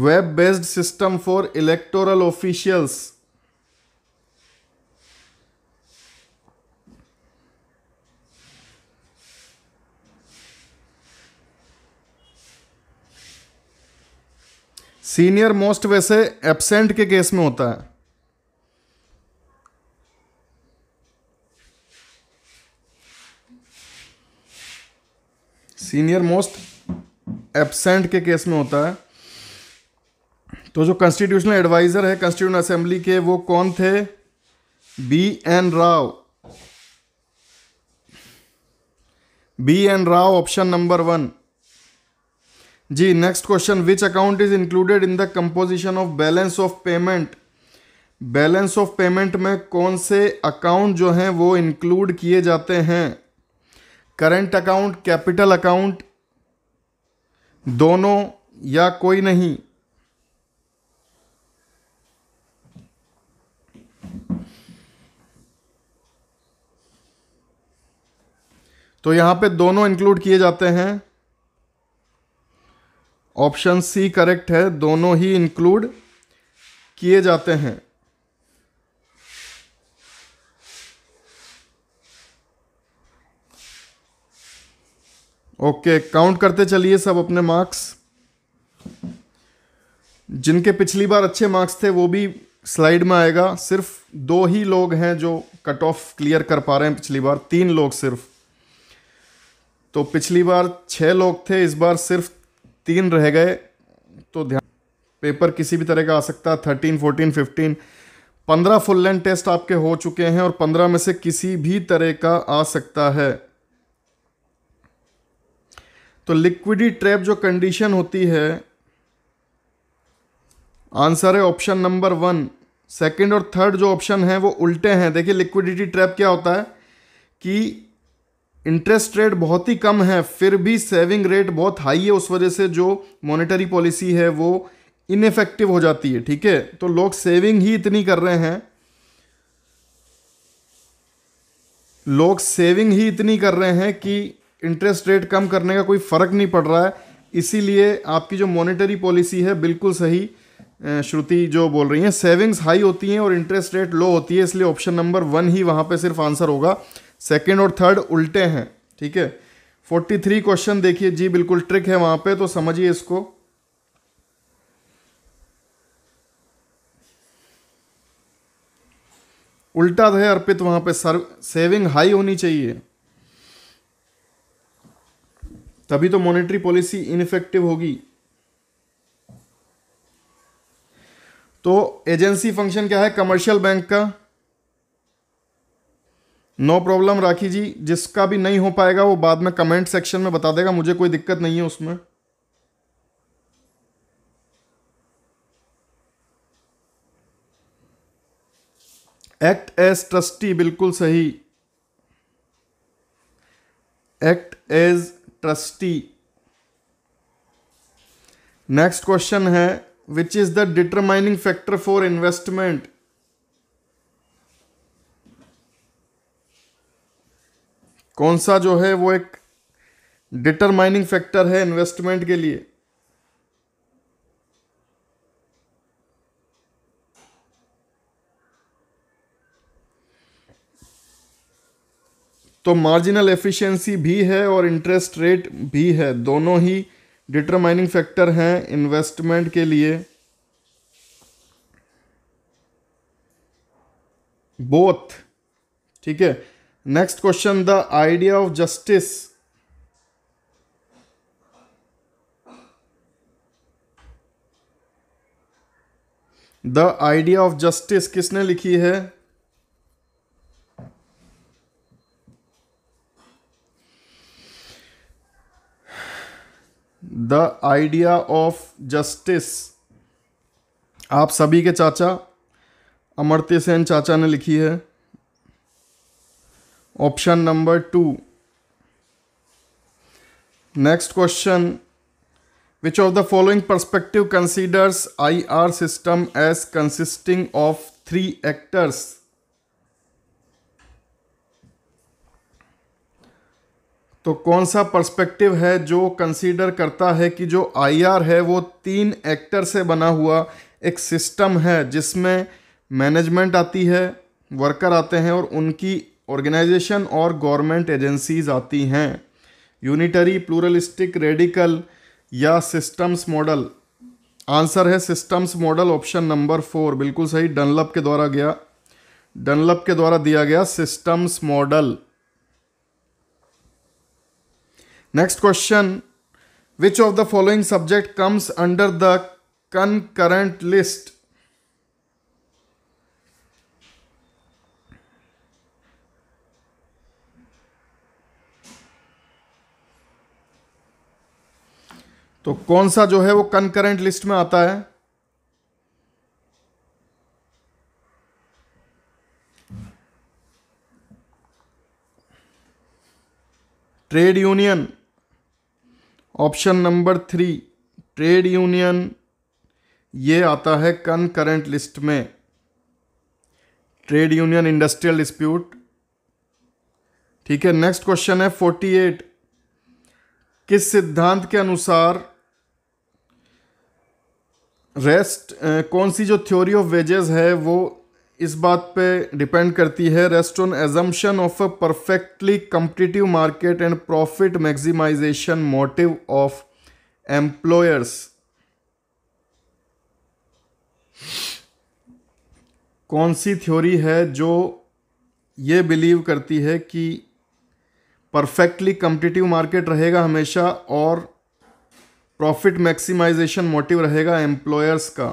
[SPEAKER 1] web based system for electoral officials senior most वैसे एबसेंट के केस में होता है सीनियर मोस्ट एब्सेंट के केस में होता है तो जो कॉन्स्टिट्यूशनल एडवाइज़र है कॉन्स्टिट्यूशन असेंबली के वो कौन थे B N Rao B N Rao option number one जी next question which account is included in the composition of balance of payment balance of payment में कौन से अकाउंट जो हैं वो इंक्लूड किए जाते हैं करंट अकाउंट कैपिटल अकाउंट दोनों या कोई नहीं तो यहां पे दोनों इंक्लूड किए जाते हैं ऑप्शन सी करेक्ट है दोनों ही इंक्लूड किए जाते हैं ओके okay, काउंट करते चलिए सब अपने मार्क्स जिनके पिछली बार अच्छे मार्क्स थे वो भी स्लाइड में आएगा सिर्फ दो ही लोग हैं जो कट ऑफ क्लियर कर पा रहे हैं पिछली बार तीन लोग सिर्फ तो पिछली बार छह लोग थे इस बार सिर्फ तीन रह गए तो ध्यान पेपर किसी भी तरह का आ सकता है थर्टीन फोर्टीन फिफ्टीन पंद्रह फुल लेंथ टेस्ट आपके हो चुके हैं और पंद्रह में से किसी भी तरह का आ सकता है तो लिक्विडी ट्रैप जो कंडीशन होती है आंसर है ऑप्शन नंबर वन सेकंड और थर्ड जो ऑप्शन है वो उल्टे हैं देखिए लिक्विडिटी ट्रैप क्या होता है कि इंटरेस्ट रेट बहुत ही कम है फिर भी सेविंग रेट बहुत हाई है उस वजह से जो मॉनेटरी पॉलिसी है वो इनफेक्टिव हो जाती है ठीक है तो लोग सेविंग ही इतनी कर रहे हैं लोग सेविंग ही इतनी कर रहे हैं कि इंटरेस्ट रेट कम करने का कोई फ़र्क नहीं पड़ रहा है इसीलिए आपकी जो मॉनेटरी पॉलिसी है बिल्कुल सही श्रुति जो बोल रही हैं सेविंग्स हाई होती हैं और इंटरेस्ट रेट लो होती है इसलिए ऑप्शन नंबर वन ही वहां पे सिर्फ आंसर होगा सेकेंड और थर्ड उल्टे हैं ठीक है फोर्टी थ्री क्वेश्चन देखिए जी बिल्कुल ट्रिक है वहां पे तो समझिए इसको उल्टा है अर्पित वहां पे सर्व सेविंग हाई होनी चाहिए तभी तो मॉनेटरी पॉलिसी इनफेक्टिव होगी तो एजेंसी फंक्शन क्या है कमर्शियल बैंक का नो प्रॉब्लम राखी जी जिसका भी नहीं हो पाएगा वो बाद में कमेंट सेक्शन में बता देगा मुझे कोई दिक्कत नहीं है उसमें एक्ट एज ट्रस्टी बिल्कुल सही act as trustee next question है which is the determining factor for investment कौन सा जो है वो एक डिटरमाइनिंग फैक्टर है इन्वेस्टमेंट के लिए तो मार्जिनल एफिशिएंसी भी है और इंटरेस्ट रेट भी है दोनों ही डिटरमाइनिंग फैक्टर हैं इन्वेस्टमेंट के लिए बोथ ठीक है next question the idea of justice the idea of justice किसने लिखी है द आइडिया ऑफ जस्टिस आप सभी के चाचा अमर्त्य सेन चाचा ने लिखी है option number two next question which of the following considers I R system as consisting of three actors तो कौन सा पर्सपेक्टिव है जो कंसीडर करता है कि जो आईआर है वो तीन एक्टर से बना हुआ एक सिस्टम है जिसमें मैनेजमेंट आती है वर्कर आते हैं और उनकी ऑर्गेनाइजेशन और गवर्नमेंट एजेंसीज आती हैं यूनिटरी प्लूरलिस्टिक रेडिकल या सिस्टम्स मॉडल आंसर है systems model option number four बिल्कुल सही डनलप के द्वारा गया डनलप के द्वारा दिया गया systems model next question which of the following subject comes under the current list तो कौन सा जो है वो कनकरेंट लिस्ट में आता है trade union option number three trade union ये आता है कनकरेंट लिस्ट में ट्रेड यूनियन इंडस्ट्रियल डिस्प्यूट ठीक है नेक्स्ट क्वेश्चन है फोर्टी एट किस सिद्धांत के अनुसार रेस्ट uh, कौन सी जो थ्योरी ऑफ वेजेस है वो इस बात पे डिपेंड करती है rest on assumption of a perfectly competitive market and profit maximisation motive of employers कौन सी थ्योरी है जो ये बिलीव करती है कि परफेक्टली कंपिटिटिव मार्केट रहेगा हमेशा और प्रॉफिट मैक्सिमाइजेशन मोटिव रहेगा एम्प्लॉयर्स का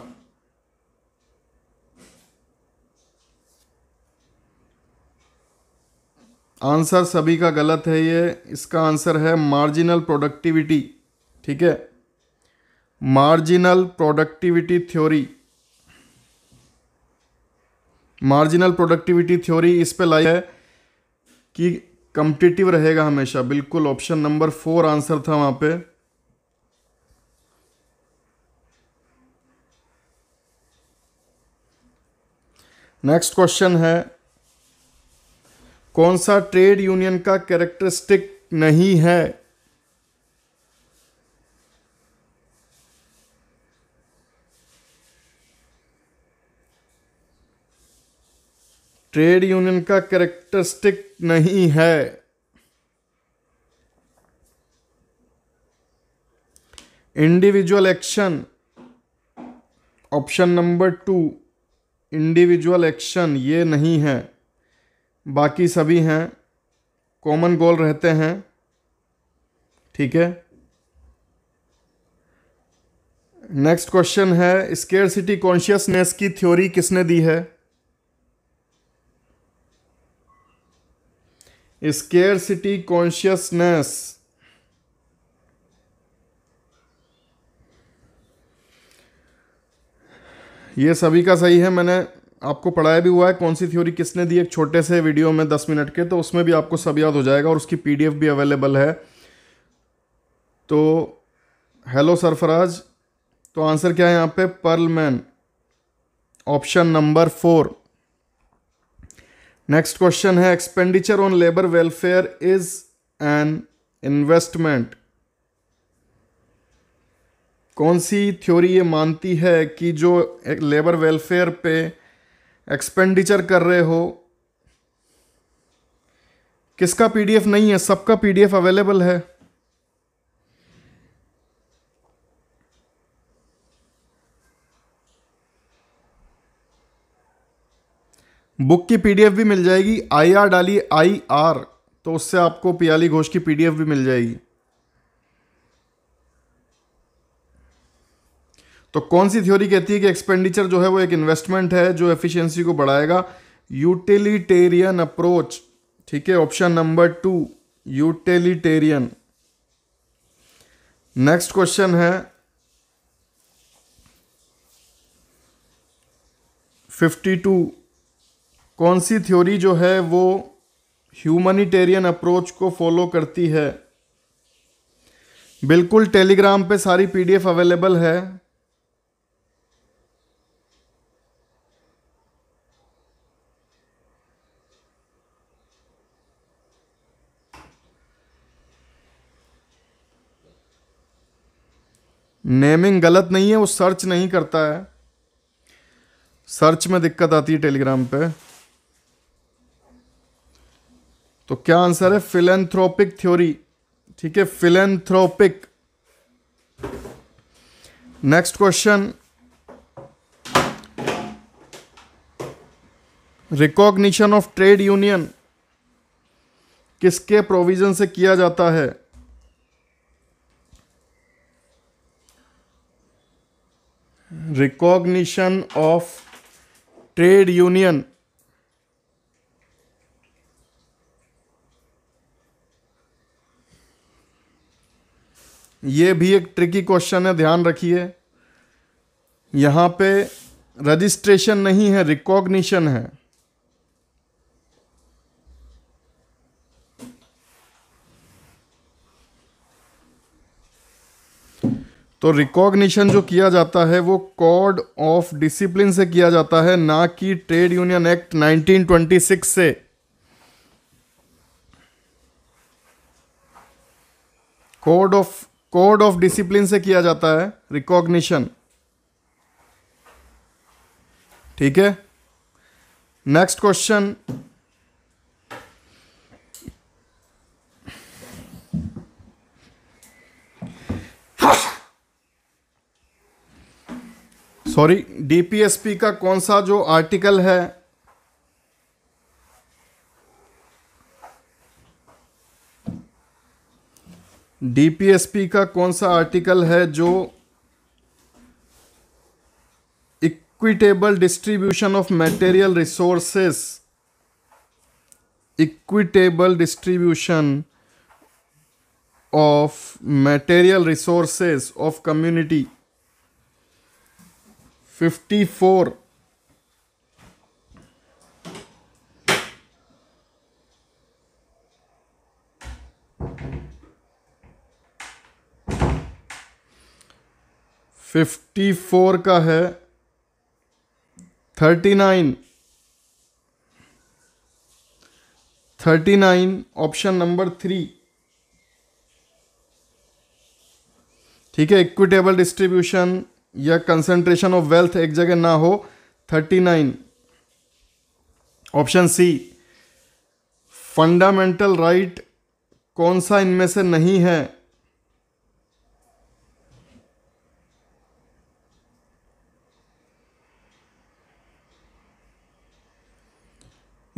[SPEAKER 1] आंसर सभी का गलत है ये इसका आंसर है मार्जिनल प्रोडक्टिविटी ठीक है marginal productivity theory marginal productivity theory इस पे लाई है कि कंपिटिटिव रहेगा हमेशा बिल्कुल ऑप्शन नंबर फोर आंसर था वहाँ पे नेक्स्ट क्वेश्चन है कौन सा ट्रेड यूनियन का कैरेक्टरिस्टिक नहीं है ट्रेड यूनियन का कैरेक्टरिस्टिक नहीं है individual action option number two individual action ये नहीं है बाकी सभी हैं कॉमन गोल रहते हैं ठीक है नेक्स्ट क्वेश्चन है स्केयर सिटी कॉन्शियसनेस की थ्योरी किसने दी है स्केयर सिटी कॉन्शियसनेस ये सभी का सही है मैंने आपको पढ़ाया भी हुआ है कौन सी थ्योरी किसने दी एक छोटे से वीडियो में दस मिनट के तो उसमें भी आपको सब याद हो जाएगा और उसकी पीडीएफ भी अवेलेबल है तो हेलो सरफराज तो आंसर क्या है यहाँ पे Perlman option number four next question है expenditure on labour welfare is an investment कौन सी थ्योरी ये मानती है कि जो लेबर वेलफेयर पे एक्सपेंडिचर कर रहे हो किसका पीडीएफ नहीं है सबका पीडीएफ अवेलेबल है बुक की पीडीएफ भी मिल जाएगी आई आर डाली आई आर तो उससे आपको पियाली घोष की पीडीएफ भी मिल जाएगी तो कौन सी थ्योरी कहती है कि एक्सपेंडिचर जो है वो एक इन्वेस्टमेंट है जो एफिशिएंसी को बढ़ाएगा यूटिलिटेरियन अप्रोच ठीक है option number two utilitarian next question है फिफ्टी टू कौन सी थ्योरी जो है वो ह्यूमनिटेरियन अप्रोच को फॉलो करती है बिल्कुल टेलीग्राम पे सारी पीडीएफ अवेलेबल है नेमिंग गलत नहीं है वो सर्च नहीं करता है सर्च में दिक्कत आती है टेलीग्राम पे तो क्या आंसर है फिलेंथ्रोपिक थ्योरी ठीक है philanthropic next question recognition of trade union किसके प्रोविजन से किया जाता है रिकॉग्निशन ऑफ ट्रेड यूनियन ये भी एक ट्रिकी क्वेश्चन है ध्यान रखिए यहां पे रजिस्ट्रेशन नहीं है रिकॉग्निशन है तो रिकॉग्निशन जो किया जाता है वो कोड ऑफ डिसिप्लिन से किया जाता है ना कि ट्रेड यूनियन एक्ट 1926 से code of code of discipline से किया जाता है रिकॉग्निशन ठीक है next question Ha! Sorry DPSP का कौन सा जो आर्टिकल है डीपीएसपी का कौन सा आर्टिकल है जो equitable distribution of material resources equitable distribution of material resources of community fifty four fifty four का है thirty nine thirty nine option number three ठीक है इक्विटेबल डिस्ट्रीब्यूशन या कंसंट्रेशन ऑफ वेल्थ एक जगह ना हो thirty nine option C fundamental right कौन सा इनमें से नहीं है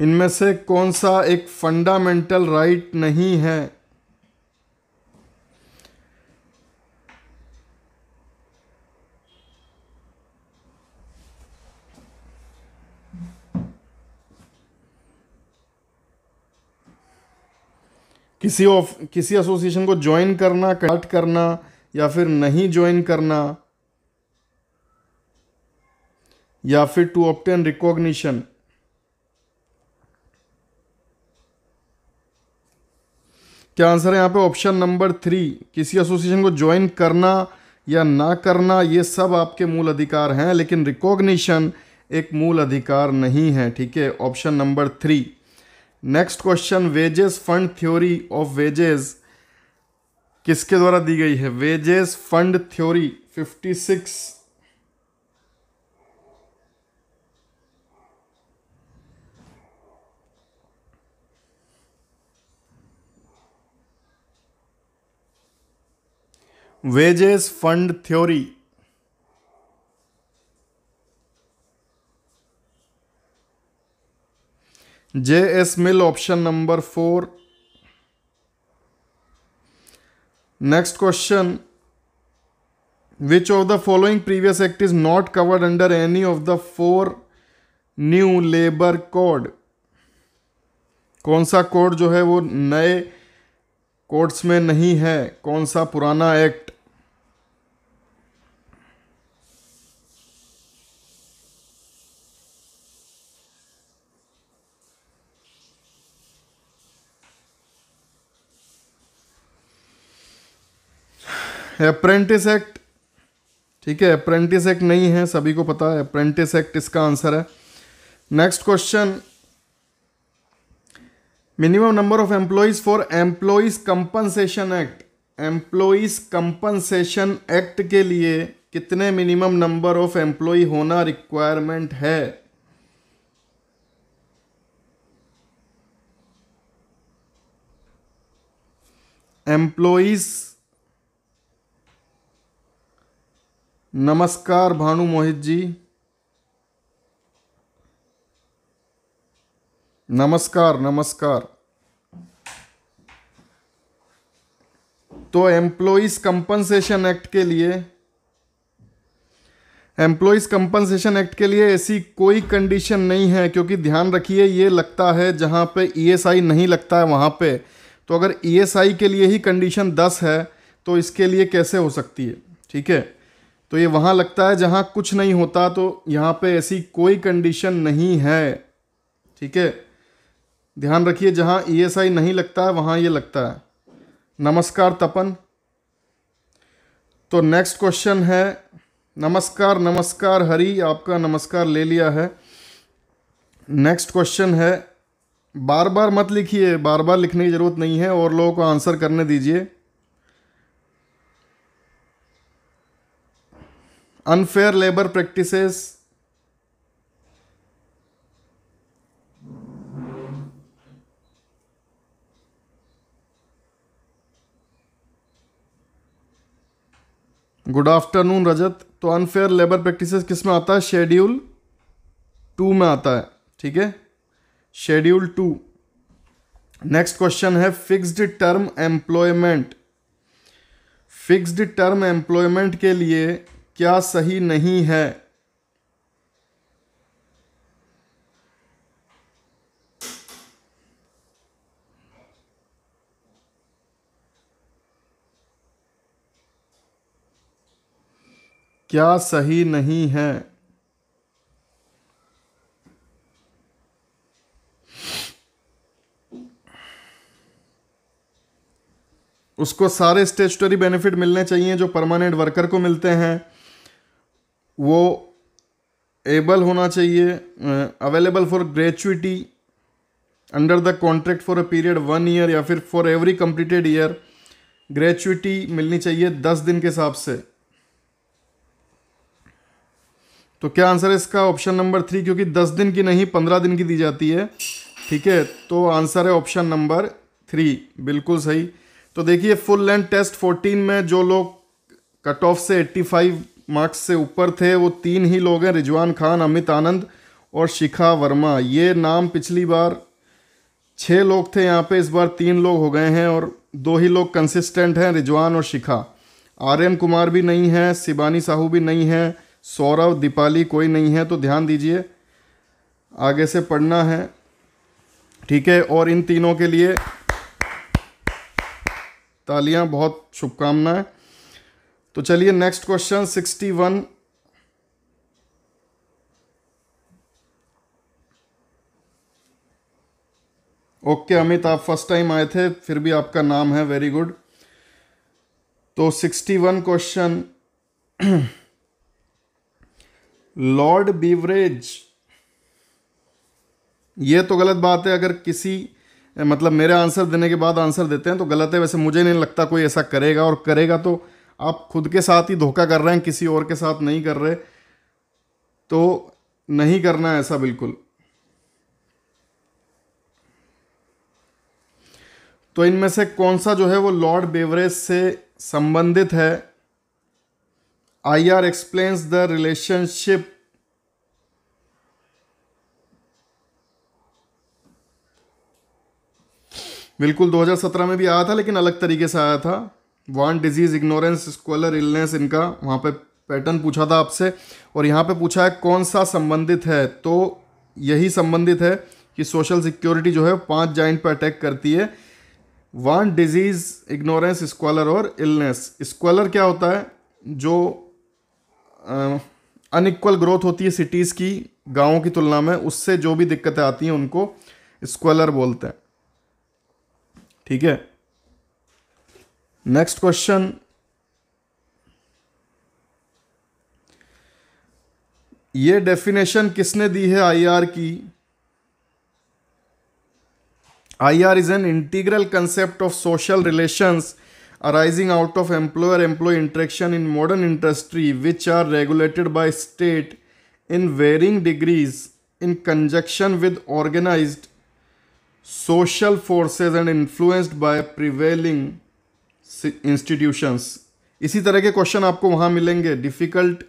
[SPEAKER 1] इनमें से कौन सा एक फंडामेंटल राइट right नहीं है किसी ऑफ किसी एसोसिएशन को ज्वाइन करना कट करना या फिर नहीं ज्वाइन करना या फिर टू ऑप्टेन रिकॉग्निशन क्या आंसर है यहाँ पे ऑप्शन नंबर थ्री किसी एसोसिएशन को ज्वाइन करना या ना करना ये सब आपके मूल अधिकार हैं लेकिन रिकॉग्निशन एक मूल अधिकार नहीं है ठीक है option number three next question wages fund theory of wages किसके द्वारा दी गई है wages fund theory 56 wages fund theory J S Mill option number four next question which of the following previous act is not covered under any of the four new labour code कौन सा code जो है वो नए codes में नहीं है कौन सा पुराना एक्ट अप्रेंटिस एक्ट ठीक है अप्रेंटिस एक्ट नहीं है सभी को पता है अप्रेंटिस एक्ट इसका आंसर है next question minimum number of employees for employees compensation act employees compensation act के लिए कितने मिनिमम नंबर ऑफ एम्प्लॉय होना रिक्वायरमेंट है एम्प्लॉयज़ नमस्कार भानु मोहित जी नमस्कार नमस्कार तो एम्प्लॉज कंपनसेशन एक्ट के लिए एम्प्लॉयज कंपनसेशन एक्ट के लिए ऐसी कोई कंडीशन नहीं है क्योंकि ध्यान रखिए ये लगता है जहां पे ईएसआई e नहीं लगता है वहां पे तो अगर ईएसआई e के लिए ही कंडीशन दस है तो इसके लिए कैसे हो सकती है ठीक है तो ये वहाँ लगता है जहाँ कुछ नहीं होता तो यहाँ पे ऐसी कोई कंडीशन नहीं है ठीक है ध्यान रखिए जहाँ ईएसआई e नहीं लगता है वहाँ ये लगता है नमस्कार तपन तो नेक्स्ट क्वेश्चन है नमस्कार नमस्कार हरी आपका नमस्कार ले लिया है नेक्स्ट क्वेश्चन है बार बार मत लिखिए बार बार लिखने की ज़रूरत नहीं है और लोगों को आंसर करने दीजिए unfair labour practice good afternoon Rajat तो अनफेयर लेबर प्रैक्टिसेस किस में आता है शेड्यूल टू में आता है ठीक है शेड्यूल टू नेक्स्ट क्वेश्चन है fixed term employment fixed term employment के लिए क्या सही नहीं है क्या सही नहीं है उसको सारे स्टेचुटरी बेनिफिट मिलने चाहिए जो परमानेंट वर्कर को मिलते हैं वो एबल होना चाहिए available for gratuity under the contract for a period one year या फिर for every completed year gratuity मिलनी चाहिए दस दिन के हिसाब से तो क्या आंसर है इसका ऑप्शन नंबर थ्री क्योंकि दस दिन की नहीं पंद्रह दिन की दी जाती है ठीक है तो आंसर है ऑप्शन नंबर थ्री बिल्कुल सही तो देखिए फुल लेंथ टेस्ट फोर्टीन में जो लोग कट ऑफ से एट्टी फाइव मार्क्स से ऊपर थे वो तीन ही लोग हैं रिजवान खान अमित आनंद और शिखा वर्मा ये नाम पिछली बार छः लोग थे यहाँ पे इस बार तीन लोग हो गए हैं और दो ही लोग कंसिस्टेंट हैं रिजवान और शिखा आर्यन कुमार भी नहीं है शिबानी साहू भी नहीं है सौरव दीपाली कोई नहीं है तो ध्यान दीजिए आगे से पढ़ना है ठीक है और इन तीनों के लिए तालियां बहुत शुभकामनाएं तो चलिए next question sixty one okay Amit आप फर्स्ट टाइम आए थे फिर भी आपका नाम है वेरी गुड तो sixty one question Lord Beveridge ये तो गलत बात है अगर किसी मतलब मेरे आंसर देने के बाद आंसर देते हैं तो गलत है वैसे मुझे नहीं लगता कोई ऐसा करेगा और करेगा तो आप खुद के साथ ही धोखा कर रहे हैं किसी और के साथ नहीं कर रहे तो नहीं करना ऐसा बिल्कुल तो इनमें से कौन सा जो है वो लॉर्ड बेवरेज से संबंधित है I R explains the relationship बिल्कुल 2017 में भी आया था लेकिन अलग तरीके से आया था want disease ignorance squalor illness इनका वहाँ पे पैटर्न पूछा था आपसे और यहाँ पे पूछा है कौन सा संबंधित है तो यही संबंधित है कि सोशल सिक्योरिटी जो है पांच जाइंट पर अटैक करती है वन डिजीज इग्नोरेंस स्क्वालर और इलनेस स्क्वालर क्या होता है जो अनइक्वल ग्रोथ होती है सिटीज़ की गाँव की तुलना में उससे जो भी दिक्कतें आती हैं उनको स्क्वालर बोलते हैं ठीक है नेक्स्ट क्वेश्चन ये डेफिनेशन किसने दी है आईआर की IR is an integral concept of social relations arising out of employer employee interaction in modern industry which are regulated by state in varying degrees in conjunction with organised social forces and influenced by prevailing institutions इसी तरह के question आपको वहाँ मिलेंगे difficult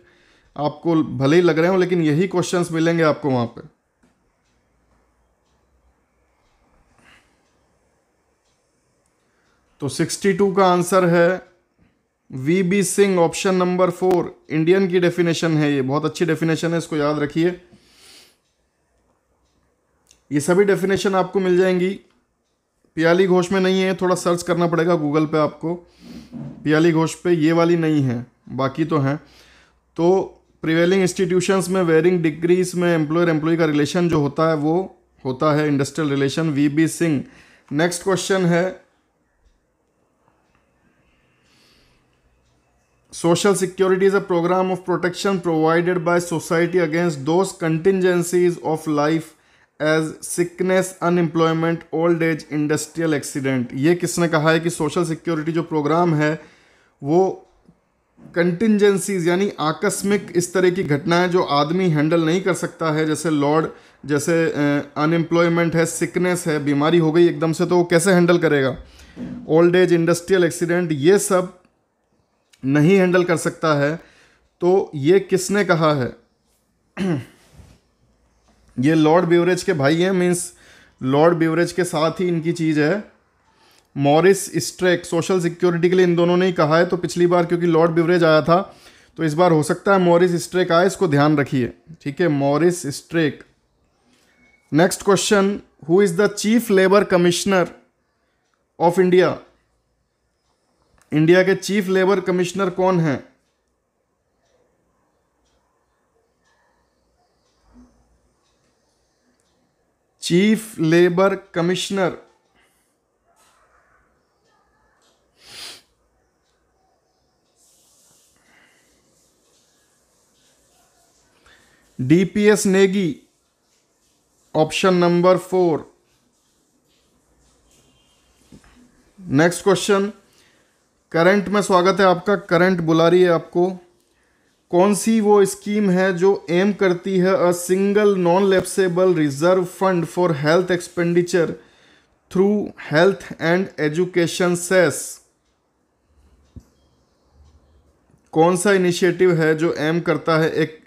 [SPEAKER 1] आपको भले ही लग रहे हो लेकिन यही क्वेश्चंस मिलेंगे आपको वहाँ पे तो 62 का आंसर है V B Singh option number four Indian की डेफिनेशन है ये बहुत अच्छी डेफिनेशन है इसको याद रखिए ये सभी डेफिनेशन आपको मिल जाएंगी पियाली घोष में नहीं है थोड़ा सर्च करना पड़ेगा गूगल पे आपको पियाली घोष पे ये वाली नहीं है बाकी तो हैं तो प्रिवेलिंग इंस्टीट्यूशंस में वेरिंग डिग्रीज में एम्प्लॉयर एम्प्लॉय का रिलेशन जो होता है वो होता है industrial relation V B Singh next question है social security is a programme of protection provided by society against those contingencies of life as sickness unemployment old age industrial accident ये किसने कहा है कि सोशल सिक्योरिटी जो प्रोग्राम है वो contingencies यानी आकस्मिक इस तरह की घटनाएं जो आदमी हैंडल नहीं कर सकता है जैसे लॉर्ड जैसे अनएम्प्लॉयमेंट है सिकनेस है बीमारी हो गई एकदम से तो वो कैसे हैंडल करेगा ओल्ड एज इंडस्ट्रियल एक्सीडेंट ये सब नहीं हैंडल कर सकता है तो ये किसने कहा है ये लॉर्ड बेवरेज के भाई हैं मीन्स लॉर्ड बेवरेज के साथ ही इनकी चीज़ है मॉरिस स्ट्रेक सोशल सिक्योरिटी के लिए इन दोनों ने ही कहा है तो पिछली बार क्योंकि लॉर्ड बेवरेज आया था तो इस बार हो सकता है मॉरिस स्ट्रेक आए इसको ध्यान रखिए ठीक है मॉरिस स्ट्रेक next question who is the chief labour commissioner of India India के चीफ लेबर कमिश्नर कौन हैं chief labour commissioner DPS Negi option number four next question current में स्वागत है आपका करंट बुला रही है आपको कौन सी वो स्कीम है जो एम करती है a single non lapsable reserve fund for health expenditure through health and education cess कौन सा इनिशिएटिव है जो एम करता है एक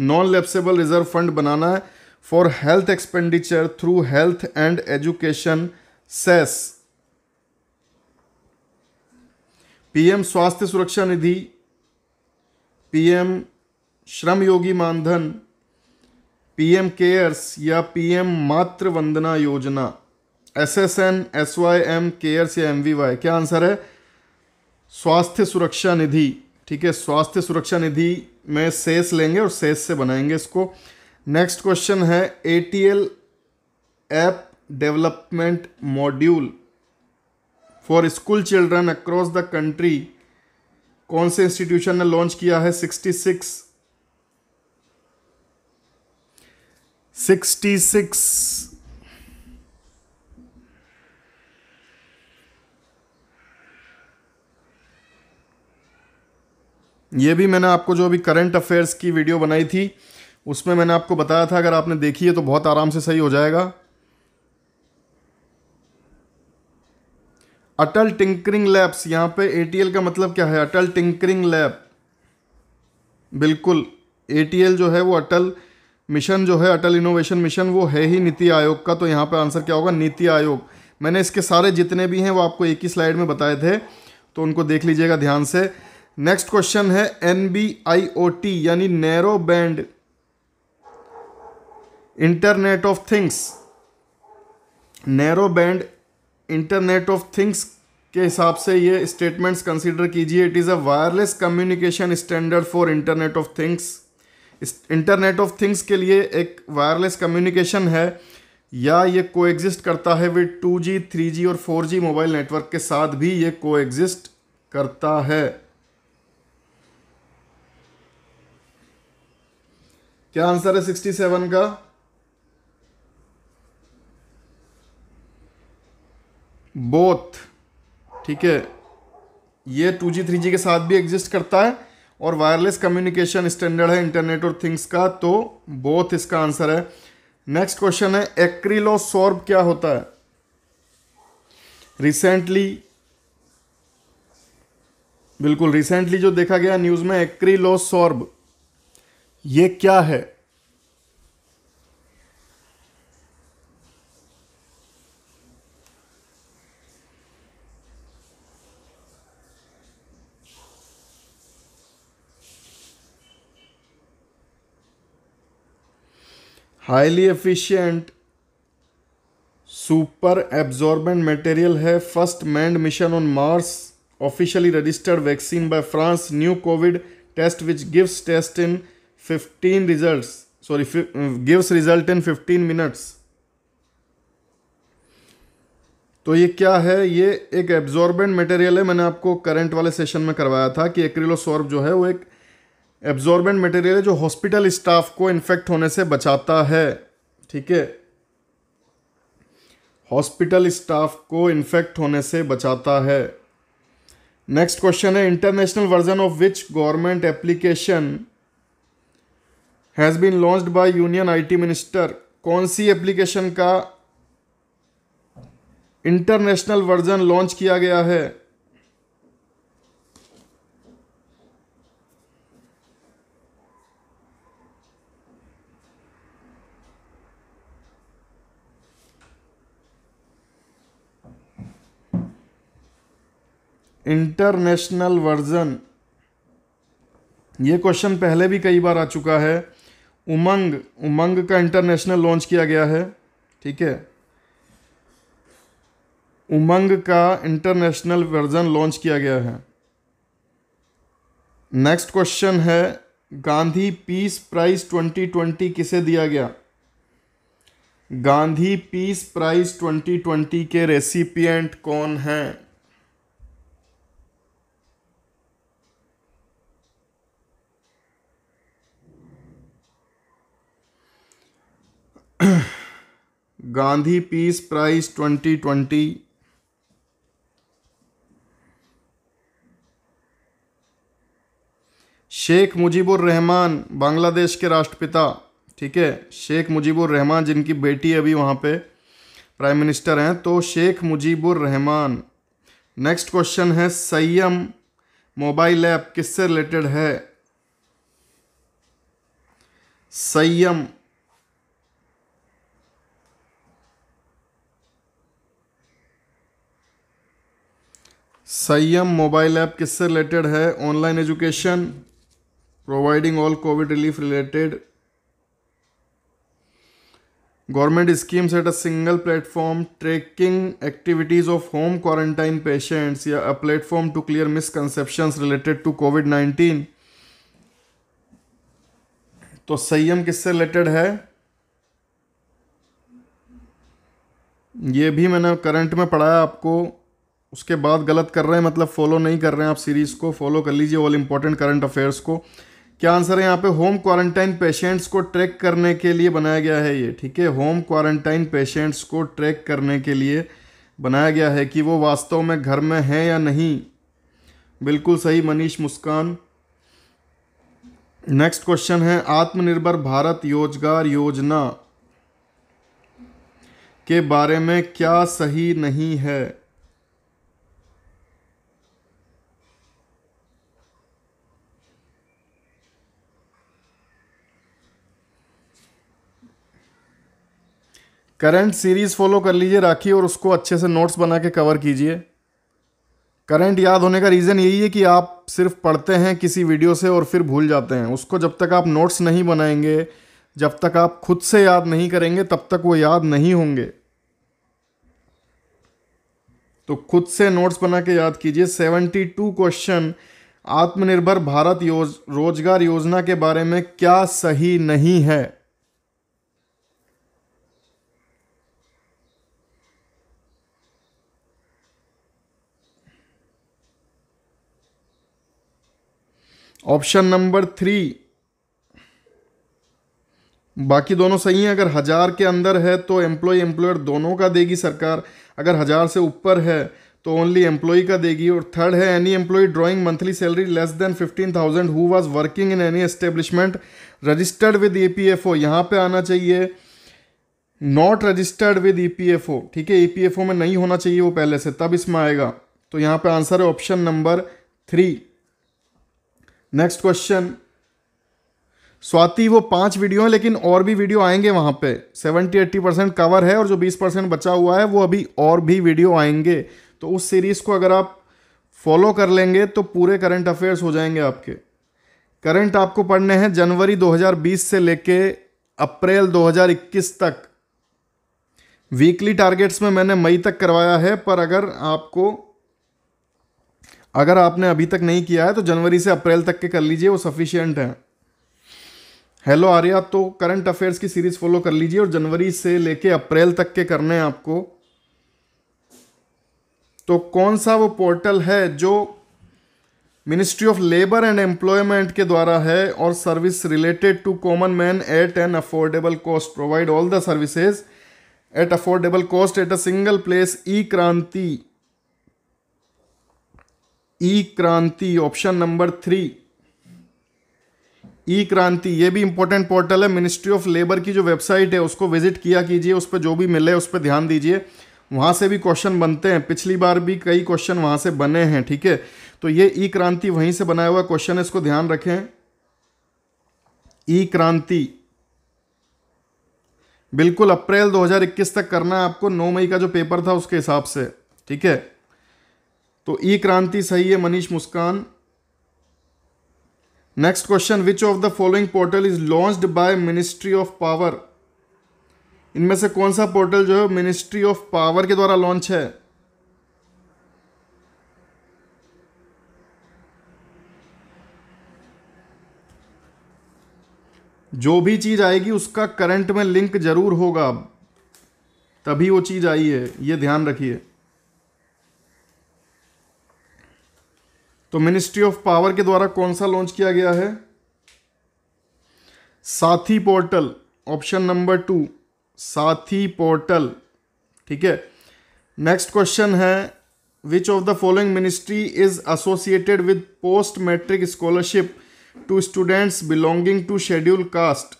[SPEAKER 1] नॉन लेप्सेबल रिजर्व फंड बनाना है for health expenditure through health and education cess PM Swasthya Suraksha Nidhi PM Shram Yogi Maandhan PM cares या PM Matru Vandana Yojana S S N S Y M cares या एम वी वाई क्या आंसर है स्वास्थ्य सुरक्षा निधि ठीक है स्वास्थ्य सुरक्षा निधि में सेस लेंगे और सेस से बनाएंगे इसको नेक्स्ट क्वेश्चन है A T L app development module for school children across the country कौन से इंस्टीट्यूशन ने लॉन्च किया है 66 66 ये भी मैंने आपको जो अभी करंट अफेयर्स की वीडियो बनाई थी उसमें मैंने आपको बताया था अगर आपने देखी है तो बहुत आराम से सही हो जाएगा अटल टिंकरिंग लैब्स यहाँ पे एटीएल का मतलब क्या है अटल टिंकरिंग लैब बिल्कुल एटीएल जो है वो अटल मिशन जो है अटल इनोवेशन मिशन वो है ही नीति आयोग का तो यहाँ पे आंसर क्या होगा नीति आयोग मैंने इसके सारे जितने भी हैं वो आपको एक ही स्लाइड में बताए थे तो उनको देख लीजिएगा ध्यान से नेक्स्ट क्वेश्चन है N B I O T यानी narrow band internet of things narrow band internet of things के हिसाब से ये स्टेटमेंट्स कंसीडर कीजिए it is a wireless communication standard for internet of things internet of things के लिए एक वायरलेस कम्युनिकेशन है या ये कोएग्जिस्ट करता है विद 2G, 3G और 4G मोबाइल नेटवर्क के साथ भी ये कोएग्जिस्ट करता है क्या आंसर है 67 का बोथ ठीक है ये टू जी थ्री जी के साथ भी एग्जिस्ट करता है और वायरलेस कम्युनिकेशन स्टैंडर्ड है इंटरनेट और थिंग्स का तो बोथ इसका आंसर है नेक्स्ट क्वेश्चन है सॉर्ब क्या होता है रिसेंटली बिल्कुल रिसेंटली जो देखा गया न्यूज़ में सॉर्ब ये क्या है highly efficient super absorbent material है first manned mission on Mars officially registered vaccine by France new covid test which gives test in 15 results sorry gives result in 15 minutes तो ये क्या है ये एक एब्जॉर्बेंट मटेरियल है मैंने आपको करंट वाले सेशन में करवाया था कि एक्रिलोसॉर्ब जो है वो एक एब्जॉर्बेंट मटेरियल है जो हॉस्पिटल स्टाफ को इन्फेक्ट होने से बचाता है ठीक है हॉस्पिटल स्टाफ को इन्फेक्ट होने से बचाता है नेक्स्ट क्वेश्चन है international version of which government application has been launched by union IT minister कौन सी एप्लीकेशन का इंटरनेशनल वर्जन लॉन्च किया गया है इंटरनेशनल वर्जन ये क्वेश्चन पहले भी कई बार आ चुका है उमंग उमंग का इंटरनेशनल लॉन्च किया गया है ठीक है उमंग का इंटरनेशनल वर्जन लॉन्च किया गया है नेक्स्ट क्वेश्चन है गांधी पीस प्राइज 2020 किसे दिया गया गांधी पीस प्राइज 2020 के रेसिपिएंट कौन हैं Gandhi peace prize twenty twenty Sheikh Mujibur Rahman Bangladesh के राष्ट्रपिता ठीक है शेख मुजीबुर रहमान जिनकी बेटी अभी वहां पे प्राइम मिनिस्टर हैं तो शेख मुजीबुर रहमान नेक्स्ट क्वेश्चन है सयम मोबाइल ऐप किससे रिलेटेड है सयम संयम मोबाइल ऐप किससे रिलेटेड है online education providing all covid relief related government schemes at a single platform tracking activities of home quarantine patients या a platform to clear misconception related to covid nineteen तो संयम किससे related है ये भी मैंने current में पढ़ाया आपको उसके बाद गलत कर रहे हैं मतलब फॉलो नहीं कर रहे हैं आप सीरीज़ को फॉलो कर लीजिए ऑल इम्पोर्टेंट करंट अफेयर्स को क्या आंसर है यहाँ पे होम क्वारंटाइन पेशेंट्स को ट्रैक करने के लिए बनाया गया है ये ठीक है होम क्वारंटाइन पेशेंट्स को ट्रैक करने के लिए बनाया गया है कि वो वास्तव में घर में हैं या नहीं बिल्कुल सही मनीष मुस्कान नेक्स्ट क्वेश्चन है आत्मनिर्भर भारत रोजगार योजना के बारे में क्या सही नहीं है करंट सीरीज़ फॉलो कर लीजिए राखी और उसको अच्छे से नोट्स बना के कवर कीजिए करंट याद होने का रीज़न यही है कि आप सिर्फ पढ़ते हैं किसी वीडियो से और फिर भूल जाते हैं उसको जब तक आप नोट्स नहीं बनाएंगे जब तक आप खुद से याद नहीं करेंगे तब तक वो याद नहीं होंगे तो खुद से नोट्स बना के याद कीजिए सेवेंटी टू क्वेश्चन आत्मनिर्भर भारत योज रोजगार योजना के बारे में क्या सही नहीं है ऑप्शन नंबर थ्री बाकी दोनों सही हैं अगर हज़ार के अंदर है तो एम्प्लॉय एम्प्लॉयर दोनों का देगी सरकार अगर हज़ार से ऊपर है तो ओनली एम्प्लॉय का देगी और थर्ड है any employee drawing monthly salary less than fifteen thousand who was working in any establishment registered with E P F O यहाँ पर आना चाहिए not registered with E P F O ठीक है ई पी एफ ओ में नहीं होना चाहिए वो पहले से तब इसमें आएगा तो यहाँ पर आंसर है option number three next question Swati वो पांच वीडियो हैं लेकिन और भी वीडियो आएंगे वहाँ पे सेवेंटी एट्टी परसेंट कवर है और जो बीस परसेंट बचा हुआ है वो अभी और भी वीडियो आएंगे तो उस सीरीज़ को अगर आप फॉलो कर लेंगे तो पूरे करंट अफेयर्स हो जाएंगे आपके करंट आपको पढ़ने हैं जनवरी 2020 से लेके अप्रैल 2021 तक वीकली टारगेट्स में मैंने मई तक करवाया है पर अगर आपको अगर आपने अभी तक नहीं किया है तो जनवरी से अप्रैल तक के कर लीजिए वो सफिशियंट हैं हेलो आर्या तो करंट अफेयर्स की सीरीज फॉलो कर लीजिए और जनवरी से लेके अप्रैल तक के करने हैं आपको तो कौन सा वो पोर्टल है जो ministry of labour and employment के द्वारा है और service related to common man at an affordable cost provide all the services at affordable cost at a single place E Kranti E e Kranti option number three E Kranti ये भी important portal है ministry of labour की जो website है उसको visit किया कीजिए उस पर जो भी मिले उस पर ध्यान दीजिए वहां से भी क्वेश्चन बनते हैं पिछली बार भी कई क्वेश्चन वहां से बने हैं ठीक है तो ये ई e क्रांति वहीं से बनाया हुआ क्वेश्चन है इसको ध्यान रखें ई e क्रांति बिल्कुल अप्रैल 2021 तक करना है आपको 9 मई का जो पेपर था उसके हिसाब से ठीक है तो ई e क्रांति सही है Manish Muskan next question which of the following portal is launched by ministry of power इनमें से कौन सा पोर्टल जो है मिनिस्ट्री ऑफ पावर के द्वारा लॉन्च है जो भी चीज़ आएगी उसका करंट में लिंक जरूर होगा तभी वो चीज़ आई है ये ध्यान रखिए तो मिनिस्ट्री ऑफ पावर के द्वारा कौन सा लॉन्च किया गया है Saathi portal option number two Saathi portal ठीक है नेक्स्ट क्वेश्चन है which of the following ministry is associated with post matric scholarship to students belonging to scheduled caste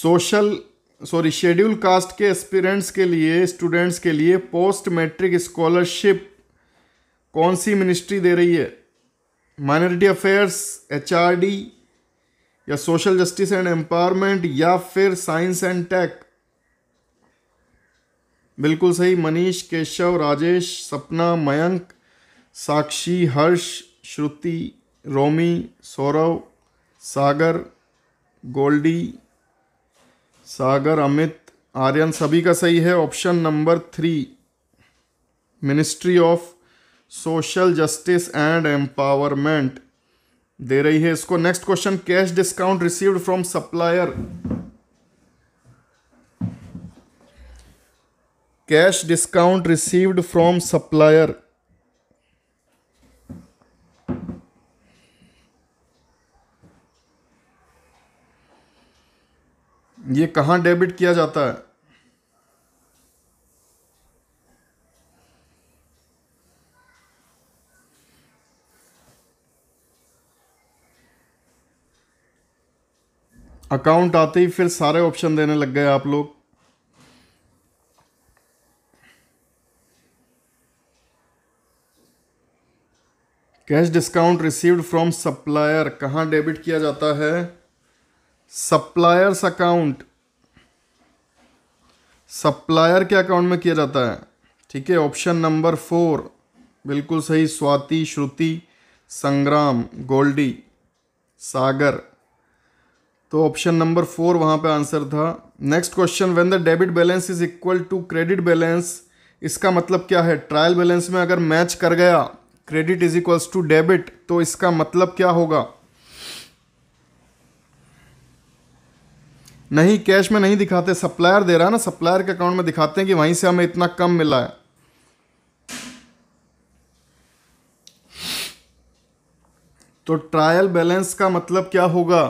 [SPEAKER 1] social sorry scheduled caste के एस्पिरेंट्स के लिए स्टूडेंट्स के लिए पोस्ट मैट्रिक स्कॉलरशिप कौन सी ministry दे रही है माइनॉरिटी अफेयर्स एच या सोशल जस्टिस एंड एम्पावरमेंट या फिर साइंस एंड टेक बिल्कुल सही मनीष केशव राजेश सपना मयंक साक्षी हर्ष श्रुति रोमी सौरव सागर गोल्डी सागर अमित आर्यन सभी का सही है option number three ministry of social justice and empowerment दे रही है इसको next question cash discount received from supplier cash discount received from supplier ये कहाँ डेबिट किया जाता है अकाउंट आते ही फिर सारे ऑप्शन देने लग गए आप लोग cash discount received from supplier कहाँ डेबिट किया जाता है सप्लायर्स अकाउंट सप्लायर के अकाउंट में किया जाता है ठीक है ऑप्शन नंबर फोर बिल्कुल सही स्वाति श्रुति संग्राम गोल्डी सागर तो ऑप्शन नंबर फोर वहाँ पे आंसर था next question when the debit balance is equal to credit balance इसका मतलब क्या है ट्रायल बैलेंस में अगर मैच कर गया credit is equals to debit तो इसका मतलब क्या होगा नहीं कैश में नहीं दिखाते सप्लायर दे रहा है ना सप्लायर के अकाउंट में दिखाते हैं कि वहीं से हमें इतना कम मिला है तो ट्रायल बैलेंस का मतलब क्या होगा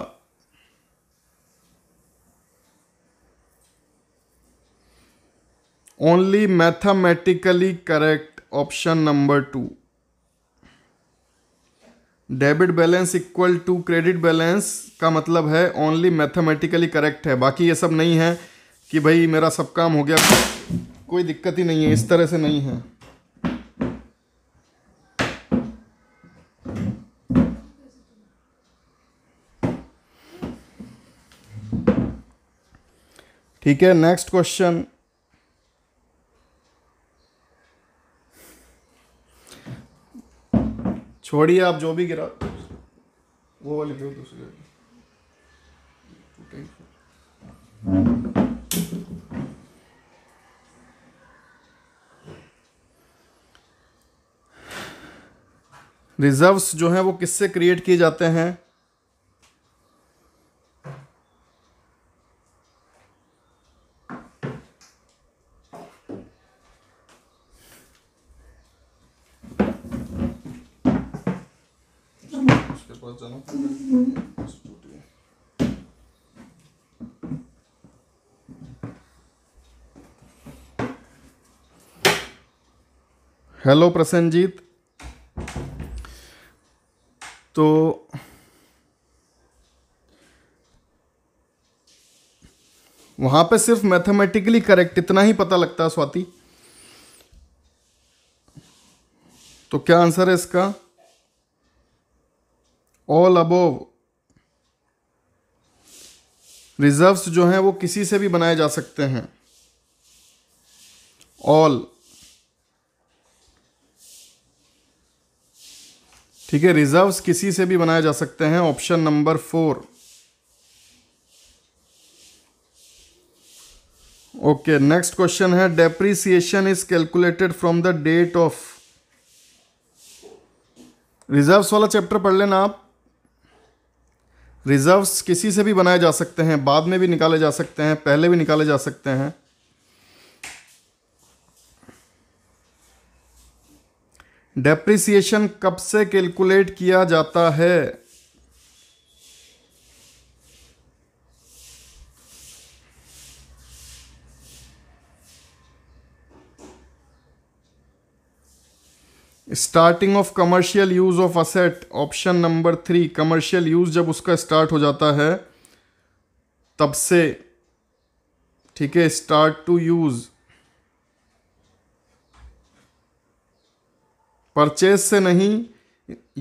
[SPEAKER 1] only mathematically correct option number two debit balance equal to credit balance का मतलब है ओनली मैथमेटिकली करेक्ट है बाकी ये सब नहीं है कि भाई मेरा सब काम हो गया कोई दिक्कत ही नहीं है इस तरह से नहीं है ठीक है नेक्स्ट क्वेश्चन छोड़िए आप जो भी गिरा वो वाली दो दूसरी रिजर्व्स जो हैं वो किससे क्रिएट किए जाते हैं था ना हेलो प्रसन्नजीत तो वहां पे सिर्फ मैथमेटिकली करेक्ट इतना ही पता लगता है स्वाति तो क्या आंसर है इसका ऑल अबोव रिजर्व्स जो हैं वो किसी से भी बनाए जा सकते हैं ऑल ठीक है रिजर्व्स किसी से भी बनाए जा सकते हैं option number four okay next question है depreciation is calculated from the date of reserves वाला चैप्टर पढ़ लेना आप रिज़र्व्स किसी से भी बनाए जा सकते हैं बाद में भी निकाले जा सकते हैं पहले भी निकाले जा सकते हैं डेप्रिसिएशन कब से कैलकुलेट किया जाता है starting of commercial use of asset option number three commercial use जब उसका स्टार्ट हो जाता है तब से ठीक है स्टार्ट टू यूज परचेज से नहीं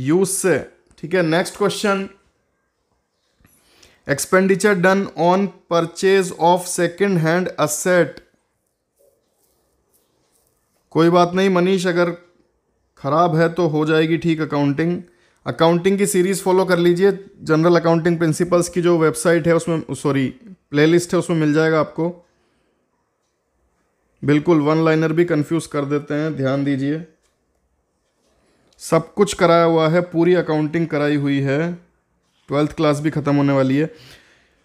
[SPEAKER 1] यूज से ठीक है next question expenditure done on purchase of second hand asset कोई बात नहीं मनीष अगर ख़राब है तो हो जाएगी ठीक अकाउंटिंग अकाउंटिंग की सीरीज़ फॉलो कर लीजिए जनरल अकाउंटिंग प्रिंसिपल्स की जो वेबसाइट है उसमें सॉरी प्लेलिस्ट है उसमें मिल जाएगा आपको बिल्कुल वन लाइनर भी कंफ्यूज कर देते हैं ध्यान दीजिए सब कुछ कराया हुआ है पूरी अकाउंटिंग कराई हुई है ट्वेल्थ क्लास भी ख़त्म होने वाली है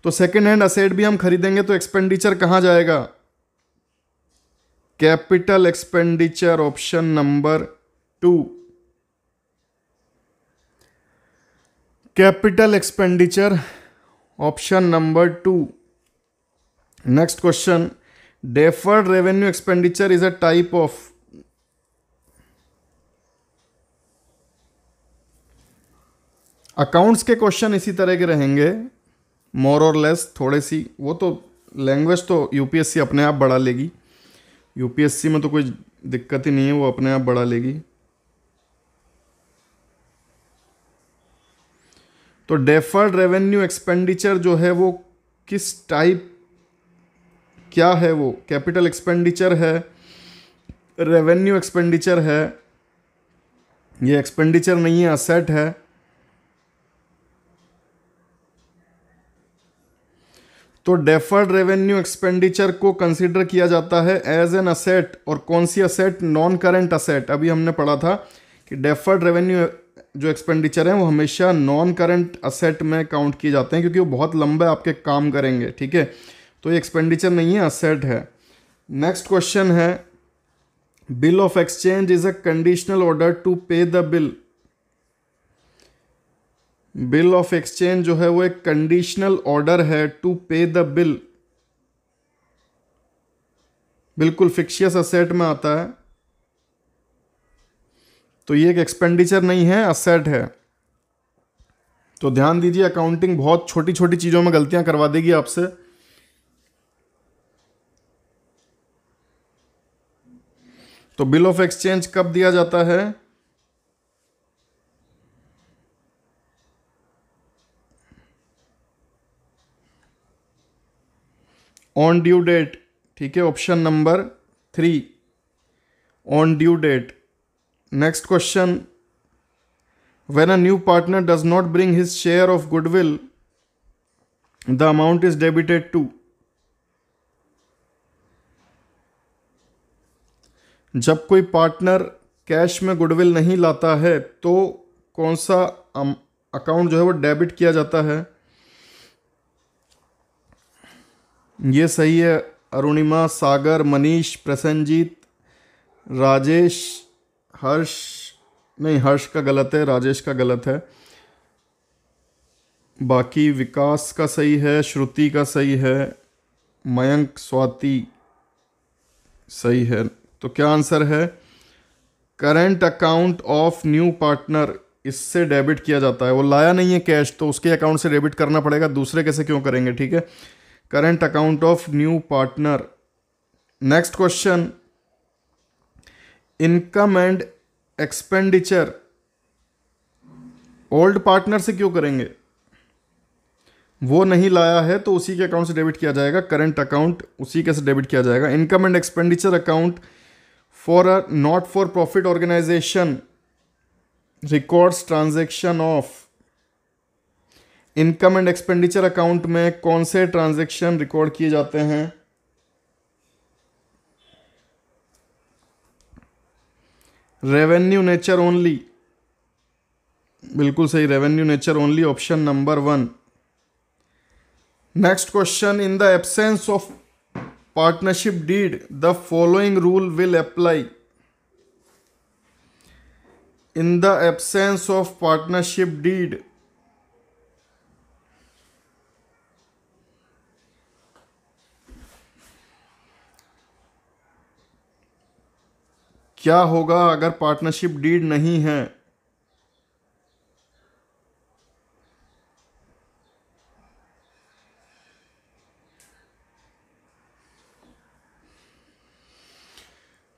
[SPEAKER 1] तो सेकेंड हैंड असेट भी हम खरीदेंगे तो एक्सपेंडिचर कहाँ जाएगा capital expenditure option number two capital expenditure option number two next question deferred revenue expenditure is a type of accounts के क्वेश्चन इसी तरह के रहेंगे मोर और लेस थोड़े सी वो तो लैंग्वेज तो यूपीएससी अपने आप बढ़ा लेगी यूपीएससी में तो कोई दिक्कत ही नहीं है वो अपने आप बढ़ा लेगी तो डेफर्ड रेवेन्यू एक्सपेंडिचर जो है वो किस टाइप क्या है वो कैपिटल एक्सपेंडिचर है रेवेन्यू एक्सपेंडिचर है ये एक्सपेंडिचर नहीं है असेट है तो डेफर्ड रेवेन्यू एक्सपेंडिचर को कंसिडर किया जाता है एज एन असेट और कौन सी असेट नॉन करेंट असेट अभी हमने पढ़ा था कि डेफर्ड रेवेन्यू जो एक्सपेंडिचर हैं वो हमेशा नॉन करंट असेट में काउंट किए जाते हैं क्योंकि वो बहुत लंबे आपके काम करेंगे ठीक है तो ये एक्सपेंडिचर नहीं है असेट है नेक्स्ट क्वेश्चन है bill of exchange is a conditional order to pay the bill bill of exchange जो है वो एक कंडीशनल ऑर्डर है टू पे द बिल बिल्कुल फिक्शियस असेट में आता है तो ये एक एक्सपेंडिचर नहीं है असेट है तो ध्यान दीजिए अकाउंटिंग बहुत छोटी छोटी चीज़ों में गलतियां करवा देगी आपसे तो बिल ऑफ एक्सचेंज कब दिया जाता है ऑन ड्यू डेट ठीक है option number three on due date Next question When a new partner does not bring his share of goodwill, the amount is debited to. जब कोई पार्टनर कैश में goodwill नहीं लाता है तो कौन सा अकाउंट जो है वो डेबिट किया जाता है ये सही है अरुणिमा सागर मनीष प्रसन्नजीत राजेश हर्ष नहीं हर्ष का गलत है राजेश का गलत है बाकी विकास का सही है श्रुति का सही है मयंक स्वाति सही है तो क्या आंसर है current account of new partner इससे डेबिट किया जाता है वो लाया नहीं है कैश तो उसके अकाउंट से डेबिट करना पड़ेगा दूसरे कैसे क्यों करेंगे ठीक है current account of new partner next question income and expenditure old partner से क्यों करेंगे वो नहीं लाया है तो उसी के अकाउंट से डेबिट किया जाएगा करंट अकाउंट उसी के से डेबिट किया जाएगा income and expenditure account for a not for profit organisation records transaction of income and expenditure account में कौन से ट्रांजैक्शन रिकॉर्ड किए जाते हैं रेवेन्यू नेचर ओनली बिल्कुल सही revenue nature only option number one next question in the absence of partnership deed the following rule will apply in the absence of partnership deed क्या होगा अगर पार्टनरशिप डीड नहीं है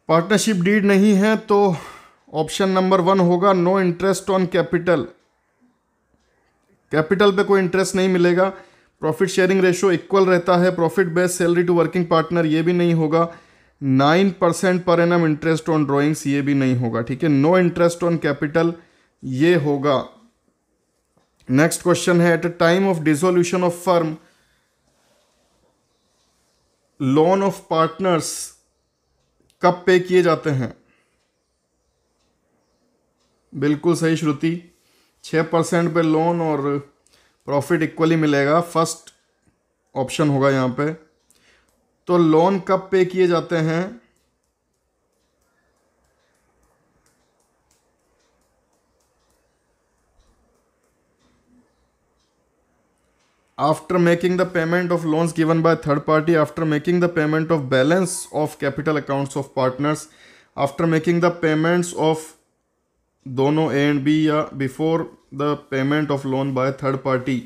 [SPEAKER 1] पार्टनरशिप डीड नहीं है तो ऑप्शन नंबर वन होगा no interest on capital capital पे कोई इंटरेस्ट नहीं मिलेगा प्रॉफिट शेयरिंग रेशो इक्वल रहता है profit based salary to working partner ये भी नहीं होगा नाइन परसेंट पर एन इंटरेस्ट ऑन ड्राइंग्स ये भी नहीं होगा ठीक है नो इंटरेस्ट ऑन कैपिटल ये होगा नेक्स्ट क्वेश्चन है at a time of dissolution of firm loan of partners कब पे किए जाते हैं बिल्कुल सही श्रुति छह परसेंट पे लोन और प्रॉफिट इक्वली मिलेगा फर्स्ट ऑप्शन होगा यहाँ पे तो लोन कब पे किए जाते हैं after making the payment of loans given by third party after making the payment of balance of capital accounts of partners after making the payments of दोनों ए एंड बी या before the payment of loan by third party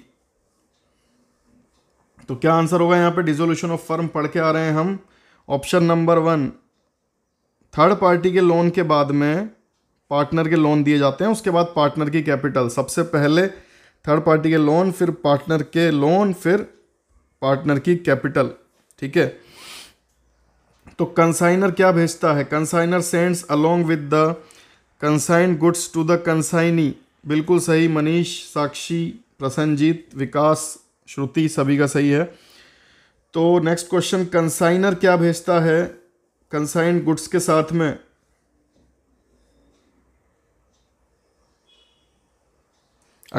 [SPEAKER 1] तो क्या answer होगा यहाँ पे dissolution of firm पढ़ के आ रहे हैं हम option number one third party के लोन के बाद में पार्टनर के लोन दिए जाते हैं उसके बाद पार्टनर की कैपिटल सबसे पहले थर्ड पार्टी के लोन फिर पार्टनर के लोन फिर पार्टनर की कैपिटल ठीक है तो कंसाइनर क्या भेजता है consignor sends along with the consign goods to the consignee बिल्कुल सही मनीष साक्षी प्रसन्नजीत विकास श्रुति सभी का सही है तो नेक्स्ट क्वेश्चन कंसाइनर क्या भेजता है कंसाइन गुड्स के साथ में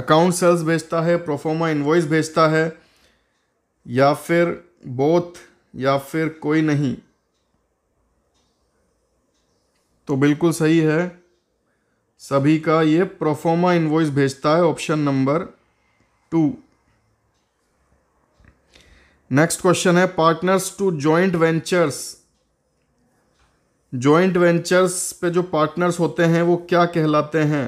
[SPEAKER 1] अकाउंट सेल्स भेजता है प्रोफोमा इन्वॉइस भेजता है या फिर बोथ या फिर कोई नहीं तो बिल्कुल सही है सभी का ये प्रोफोमा इन्वॉइस भेजता है option number two next question है partners to joint ventures joint ventures पे जो पार्टनर्स होते हैं वो क्या कहलाते हैं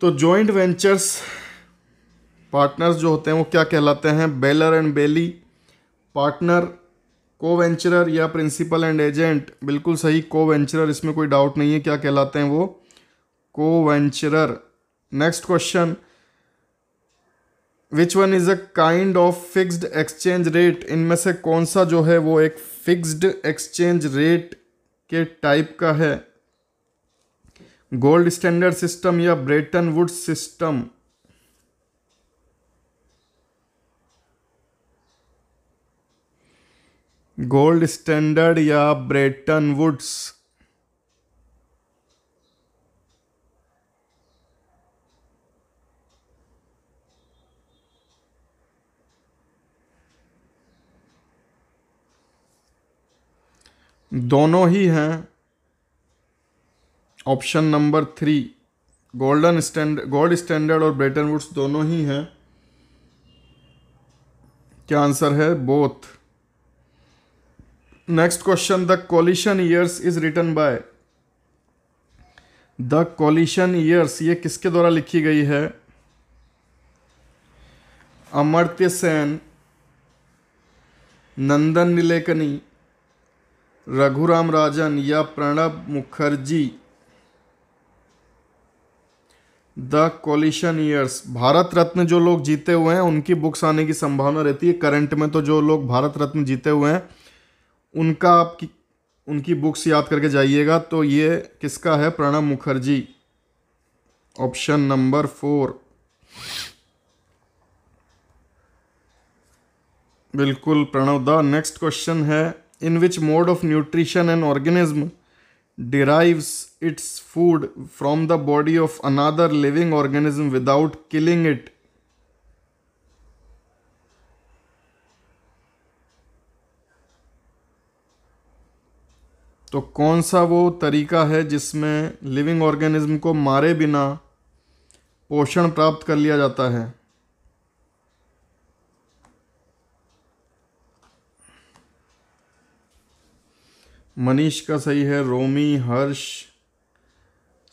[SPEAKER 1] तो जॉइंट वेंचर्स पार्टनर्स जो होते हैं वो क्या कहलाते हैं bailor and bailee partner venturer या प्रिंसिपल एंड एजेंट बिल्कुल सही वेंचरर इसमें कोई डाउट नहीं है क्या कहलाते हैं वो venturer next question which one is a kind of fixed exchange rate इनमें से कौन सा जो है वो एक फिक्स्ड एक्सचेंज रेट के टाइप का है गोल्ड स्टैंडर्ड सिस्टम या Bretton Wood system gold standard या ब्रेटन वुड्स दोनों ही हैं option number three golden stand gold standard और ब्रेटन वुड्स दोनों ही हैं क्या आंसर है both next question the coalition years is written by the coalition years ये किसके द्वारा लिखी गई है अमर्त्य सेन नंदन निलेकनी रघुराम राजन या Pranab Mukherjee the coalition years Bharat Ratna जो लोग जीते हुए हैं उनकी बुक्स आने की संभावना रहती है करंट में तो जो लोग भारत रत्न जीते हुए हैं उनका आपकी उनकी बुक्स याद करके जाइएगा तो ये किसका है Pranab Mukherjee option number four बिल्कुल प्रणव दा नेक्स्ट क्वेश्चन है in which mode of nutrition and organism derives its food from the body of another living organism without killing it तो कौन सा वो तरीका है जिसमें लिविंग ऑर्गेनिज्म को मारे बिना पोषण प्राप्त कर लिया जाता है मनीष का सही है रोमी हर्ष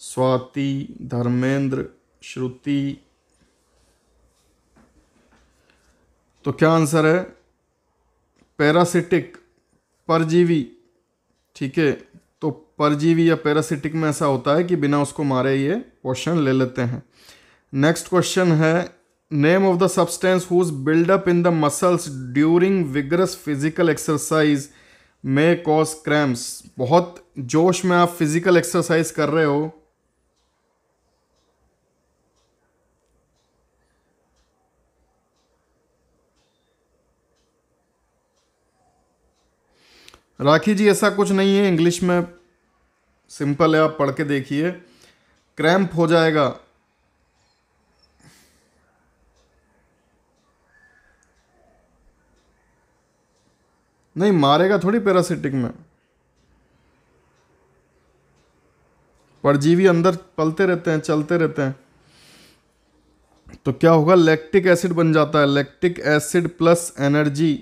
[SPEAKER 1] स्वाति धर्मेंद्र श्रुति तो क्या आंसर है पैरासिटिक परजीवी ठीक है तो परजीवी या पैरासिटिक में ऐसा होता है कि बिना उसको मारे ये पोषण ले लेते हैं नेक्स्ट क्वेश्चन है name of the substance whose buildup in the muscles during vigorous physical exercise may cause cramps बहुत जोश में आप फिजिकल एक्सरसाइज कर रहे हो राखी जी ऐसा कुछ नहीं है इंग्लिश में सिंपल है आप पढ़ के देखिए क्रैम्प हो जाएगा नहीं मारेगा थोड़ी पैरासिटिक में परजीवी अंदर पलते रहते हैं चलते रहते हैं तो क्या होगा लैक्टिक एसिड बन जाता है lactic acid plus energy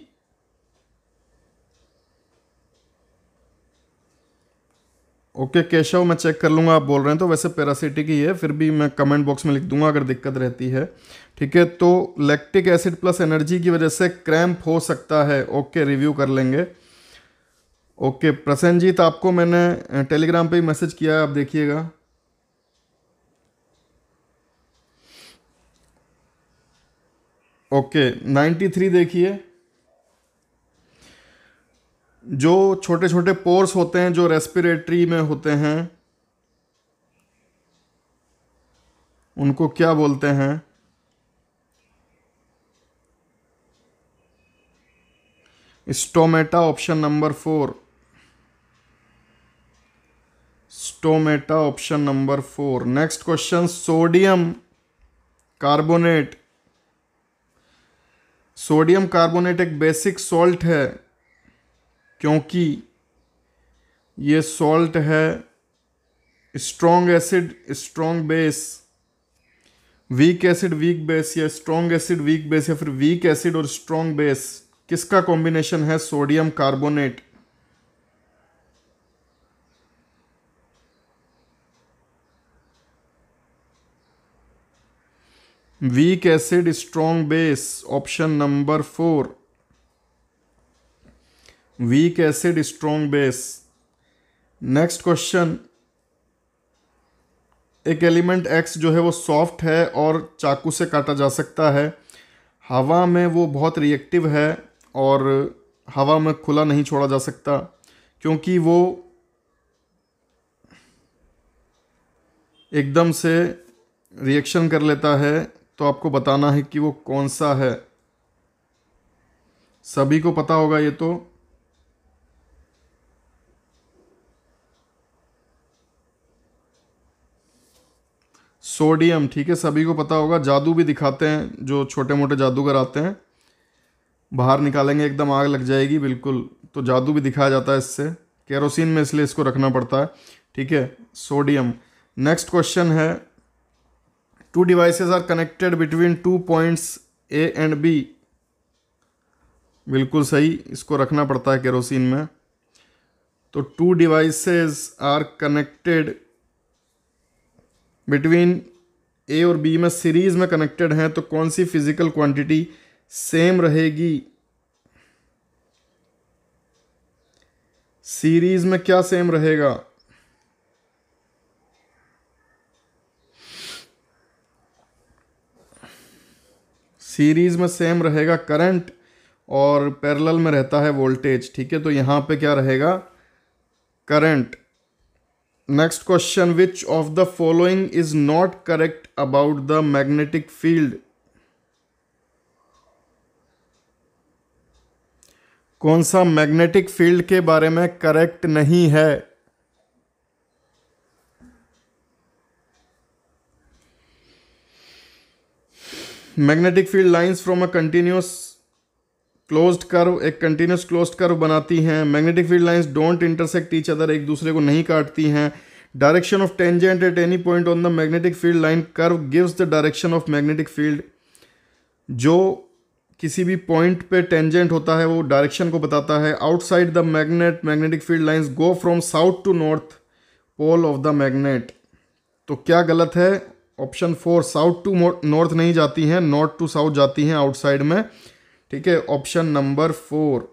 [SPEAKER 1] okay Keshav मैं चेक कर लूँगा आप बोल रहे हैं तो वैसे पैरासिटिक ही है फिर भी मैं कमेंट बॉक्स में लिख दूंगा अगर दिक्कत रहती है ठीक है तो लैक्टिक एसिड प्लस एनर्जी की वजह से क्रैम्प हो सकता है ओके रिव्यू कर लेंगे ओके प्रसन्नजीत आपको मैंने टेलीग्राम पे ही मैसेज किया है आप देखिएगा ओके नाइन्टी थ्री देखिए जो छोटे छोटे पोर्स होते हैं जो रेस्पिरेटरी में होते हैं उनको क्या बोलते हैं stomata option number four stomata option number four next question sodium carbonate sodium carbonate एक बेसिक सॉल्ट है क्योंकि ये सॉल्ट है strong acid strong base weak acid weak base या स्ट्रॉन्ग एसिड वीक बेस या फिर वीक एसिड और strong base किसका कॉम्बिनेशन है sodium carbonate weak acid strong base option number four weak acid strong base next question एक element X जो है वो सॉफ्ट है और चाकू से काटा जा सकता है हवा में वो बहुत रिएक्टिव है और हवा में खुला नहीं छोड़ा जा सकता क्योंकि वो एकदम से रिएक्शन कर लेता है तो आपको बताना है कि वो कौन सा है सभी को पता होगा ये तो सोडियम ठीक है सभी को पता होगा जादू भी दिखाते हैं जो छोटे मोटे जादूगर आते हैं बाहर निकालेंगे एकदम आग लग जाएगी बिल्कुल तो जादू भी दिखाया जाता है इससे केरोसिन में इसलिए इसको रखना पड़ता है ठीक है सोडियम नेक्स्ट क्वेश्चन है two devices are connected between two points A and B बिल्कुल सही इसको रखना पड़ता है केरोसिन में तो two devices are connected between A और बी में सीरीज़ में कनेक्टेड हैं तो कौन सी फिजिकल क्वांटिटी सेम रहेगी सीरीज़ में क्या सेम रहेगा सीरीज़ में सेम रहेगा करंट और पैरेलल में रहता है वोल्टेज ठीक है तो यहाँ पे क्या रहेगा current next question which of the following is not correct about the magnetic field कौन सा मैग्नेटिक फील्ड के बारे में करेक्ट नहीं है magnetic field lines from a continuous closed curve एक कंटिन्यूस क्लोज कर्व बनाती हैं magnetic field lines don't intersect each other एक दूसरे को नहीं काटती हैं direction of tangent at any point on the magnetic field line curve gives the direction of magnetic field जो किसी भी पॉइंट पे टेंजेंट होता है वो डायरेक्शन को बताता है outside the magnet magnetic field lines go from south to north pole of the magnet तो क्या गलत है option four south to north नहीं जाती हैं नॉर्थ टू साउथ जाती हैं आउटसाइड में ठीक है option number four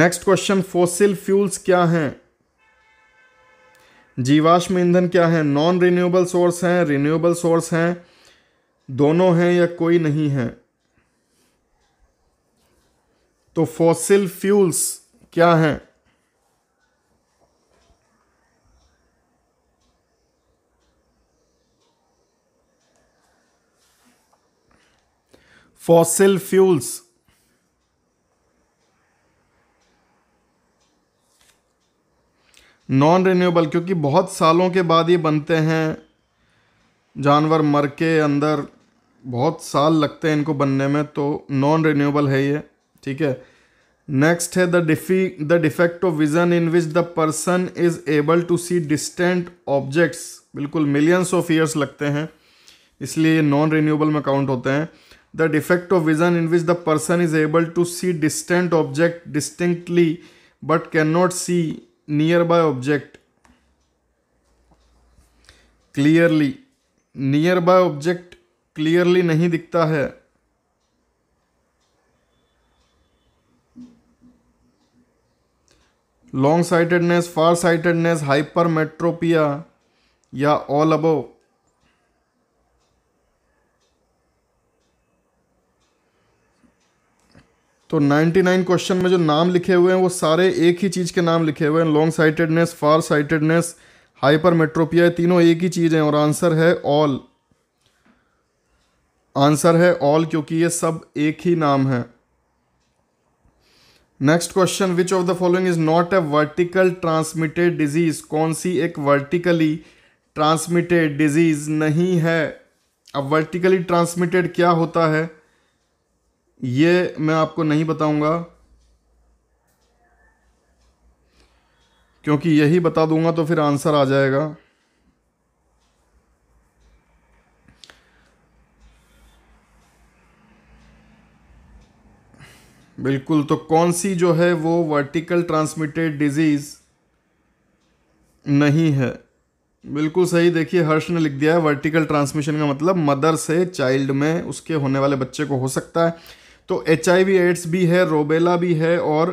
[SPEAKER 1] next question fossil fuels क्या हैं जीवाश्म ईंधन क्या है नॉन रिन्यूएबल सोर्स हैं रिन्यूएबल सोर्स हैं दोनों हैं या कोई नहीं है तो फॉसिल फ्यूल्स क्या हैं fossil fuels. नॉन रिन्यूएबल क्योंकि बहुत सालों के बाद ये बनते हैं जानवर मर के अंदर बहुत साल लगते हैं इनको बनने में तो नॉन रिन्यूएबल है ये ठीक है नेक्स्ट है द डिफी the defect of vision in which the person is able to see distant objects बिल्कुल मिलियंस ऑफ ईयर्स लगते हैं इसलिए ये नॉन रिन्यूएबल में काउंट होते हैं the defect of vision in which the person is able to see distant object distinctly but can not see nearby object clearly nearby object clearly नहीं दिखता है long sightedness far sightedness hypermetropia या all above तो 99 question में जो नाम लिखे हुए हैं वो सारे एक ही चीज़ के नाम लिखे हुए हैं long sightedness far sightedness hypermetropia तीनों एक ही चीज़ हैं और आंसर है ऑल आंसर है ऑल क्योंकि ये सब एक ही नाम है next question which of the following is not a vertical transmitted disease कौन सी एक वर्टिकली ट्रांसमिटेड डिजीज नहीं है अब वर्टिकली ट्रांसमिटेड क्या होता है ये मैं आपको नहीं बताऊंगा क्योंकि यही बता दूंगा तो फिर आंसर आ जाएगा बिल्कुल तो कौन सी जो है वो वर्टिकल ट्रांसमिटेड डिजीज़ नहीं है बिल्कुल सही देखिए हर्ष ने लिख दिया है वर्टिकल ट्रांसमिशन का मतलब मदर से चाइल्ड में उसके होने वाले बच्चे को हो सकता है तो एच एड्स भी है रोबेला भी है और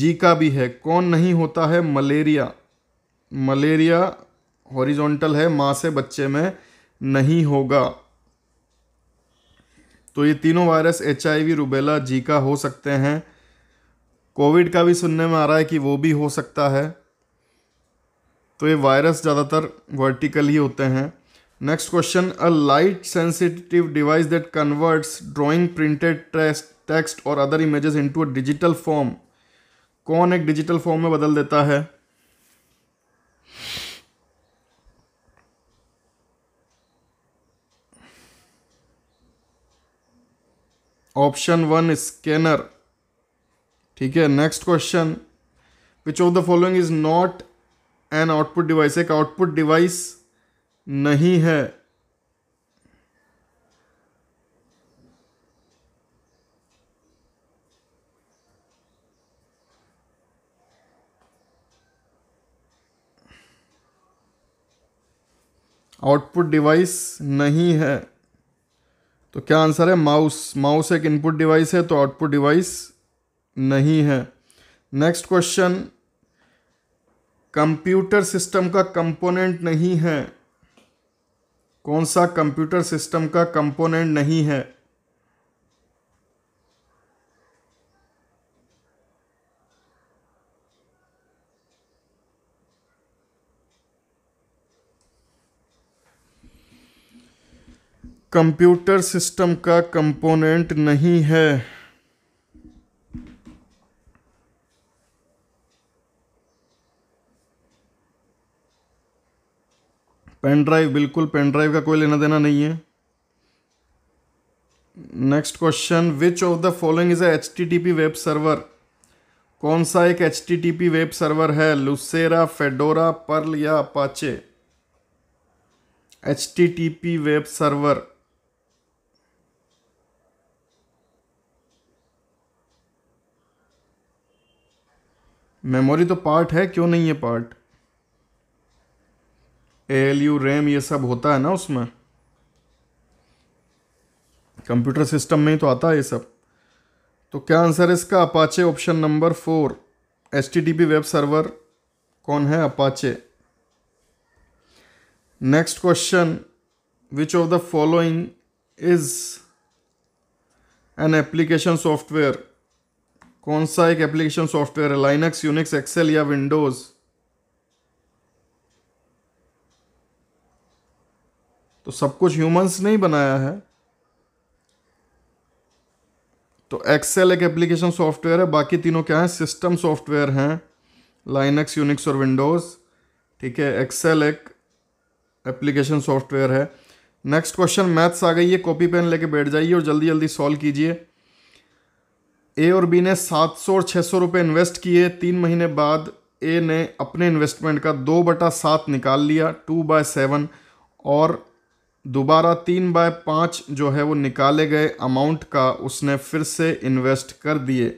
[SPEAKER 1] जीका भी है कौन नहीं होता है मलेरिया मलेरिया हॉरिजॉन्टल है माँ से बच्चे में नहीं होगा तो ये तीनों वायरस एच रुबेला जीका हो सकते हैं कोविड का भी सुनने में आ रहा है कि वो भी हो सकता है तो ये वायरस ज़्यादातर वर्टिकल ही होते हैं next question a light sensitive device that converts drawing printed text और other images into a digital form कौन एक डिजिटल फॉर्म में बदल देता है ऑप्शन वन स्कैनर ठीक है next question which of the following is not an output device एक आउटपुट डिवाइस नहीं है आउटपुट डिवाइस नहीं है तो क्या आंसर है माउस माउस एक इनपुट डिवाइस है तो आउटपुट डिवाइस नहीं है नेक्स्ट क्वेश्चन कंप्यूटर सिस्टम का कंपोनेंट नहीं है कौन सा कंप्यूटर सिस्टम का कंपोनेंट नहीं है कंप्यूटर सिस्टम का कंपोनेंट नहीं है पेन ड्राइव बिल्कुल पेन ड्राइव का कोई लेना देना नहीं है next question which of the following is H T T P web server कौन सा एक H T T P web server है लुसेरा फेडोरा पर्ल या Apache H T T P web server memory तो पार्ट है क्यों नहीं है पार्ट एल यू रैम ये सब होता है ना उसमें कंप्यूटर सिस्टम में ही तो आता है ये सब तो क्या आंसर है इसका Apache option number four H web server कौन है Apache next question which of the following is an application software कौन सा एक एप्लीकेशन सॉफ्टवेयर है लाइनक्स यूनिक्स एक्सेल या विंडोज़ तो सब कुछ ह्यूमंस ने ही बनाया है तो एक्सेल एक एप्लीकेशन सॉफ्टवेयर है बाकी तीनों क्या है सिस्टम सॉफ्टवेयर हैं लाइनक्स यूनिक्स और विंडोज़ ठीक है एक्सेल एक एप्लीकेशन सॉफ्टवेयर है नेक्स्ट क्वेश्चन मैथ्स आ गई है कॉपी पेन लेके बैठ जाइए और जल्दी जल्दी सॉल्व कीजिए ए और बी ने 700 और 600 रुपए इन्वेस्ट किए तीन महीने बाद ए ने अपने इन्वेस्टमेंट का दो बटा सात निकाल लिया टू बाय सेवन और दोबारा तीन बाय पाँच जो है वो निकाले गए अमाउंट का उसने फिर से इन्वेस्ट कर दिए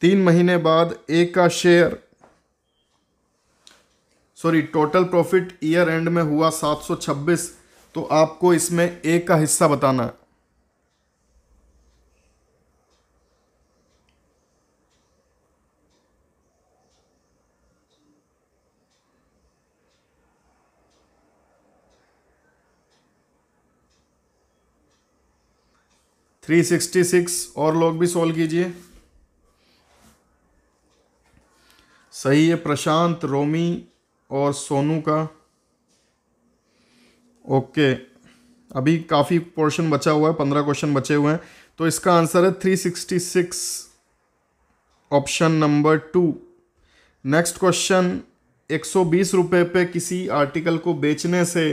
[SPEAKER 1] तीन महीने बाद ए का share sorry total profit year end में हुआ 726 तो आपको इसमें ए का हिस्सा बताना है थ्री सिक्सटी सिक्स और लोग भी सॉल्व कीजिए सही है प्रशांत रोमी और सोनू का ओके अभी काफ़ी पोर्शन बचा हुआ है पंद्रह क्वेश्चन बचे हुए हैं तो इसका आंसर है three sixty six option number two next question एक सौ बीस रुपये पे किसी आर्टिकल को बेचने से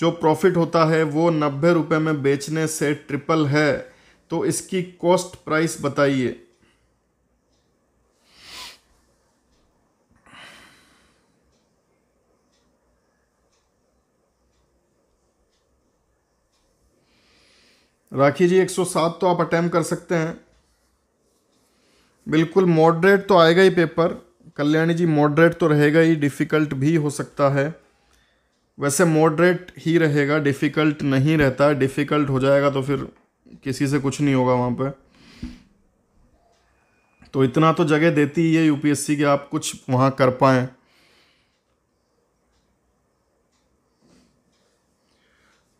[SPEAKER 1] जो प्रॉफिट होता है वो नब्बे रुपये में बेचने से ट्रिपल है तो इसकी कॉस्ट प्राइस बताइए राखी जी 107 तो आप अटैम्प कर सकते हैं बिल्कुल मॉडरेट तो आएगा ही पेपर कल्याणी जी मॉडरेट तो रहेगा ही डिफ़िकल्ट भी हो सकता है वैसे मॉडरेट ही रहेगा डिफ़िकल्ट नहीं रहता डिफ़िकल्ट हो जाएगा तो फिर किसी से कुछ नहीं होगा वहाँ पे तो इतना तो जगह देती ही है यूपीएससी कि आप कुछ वहां कर पाए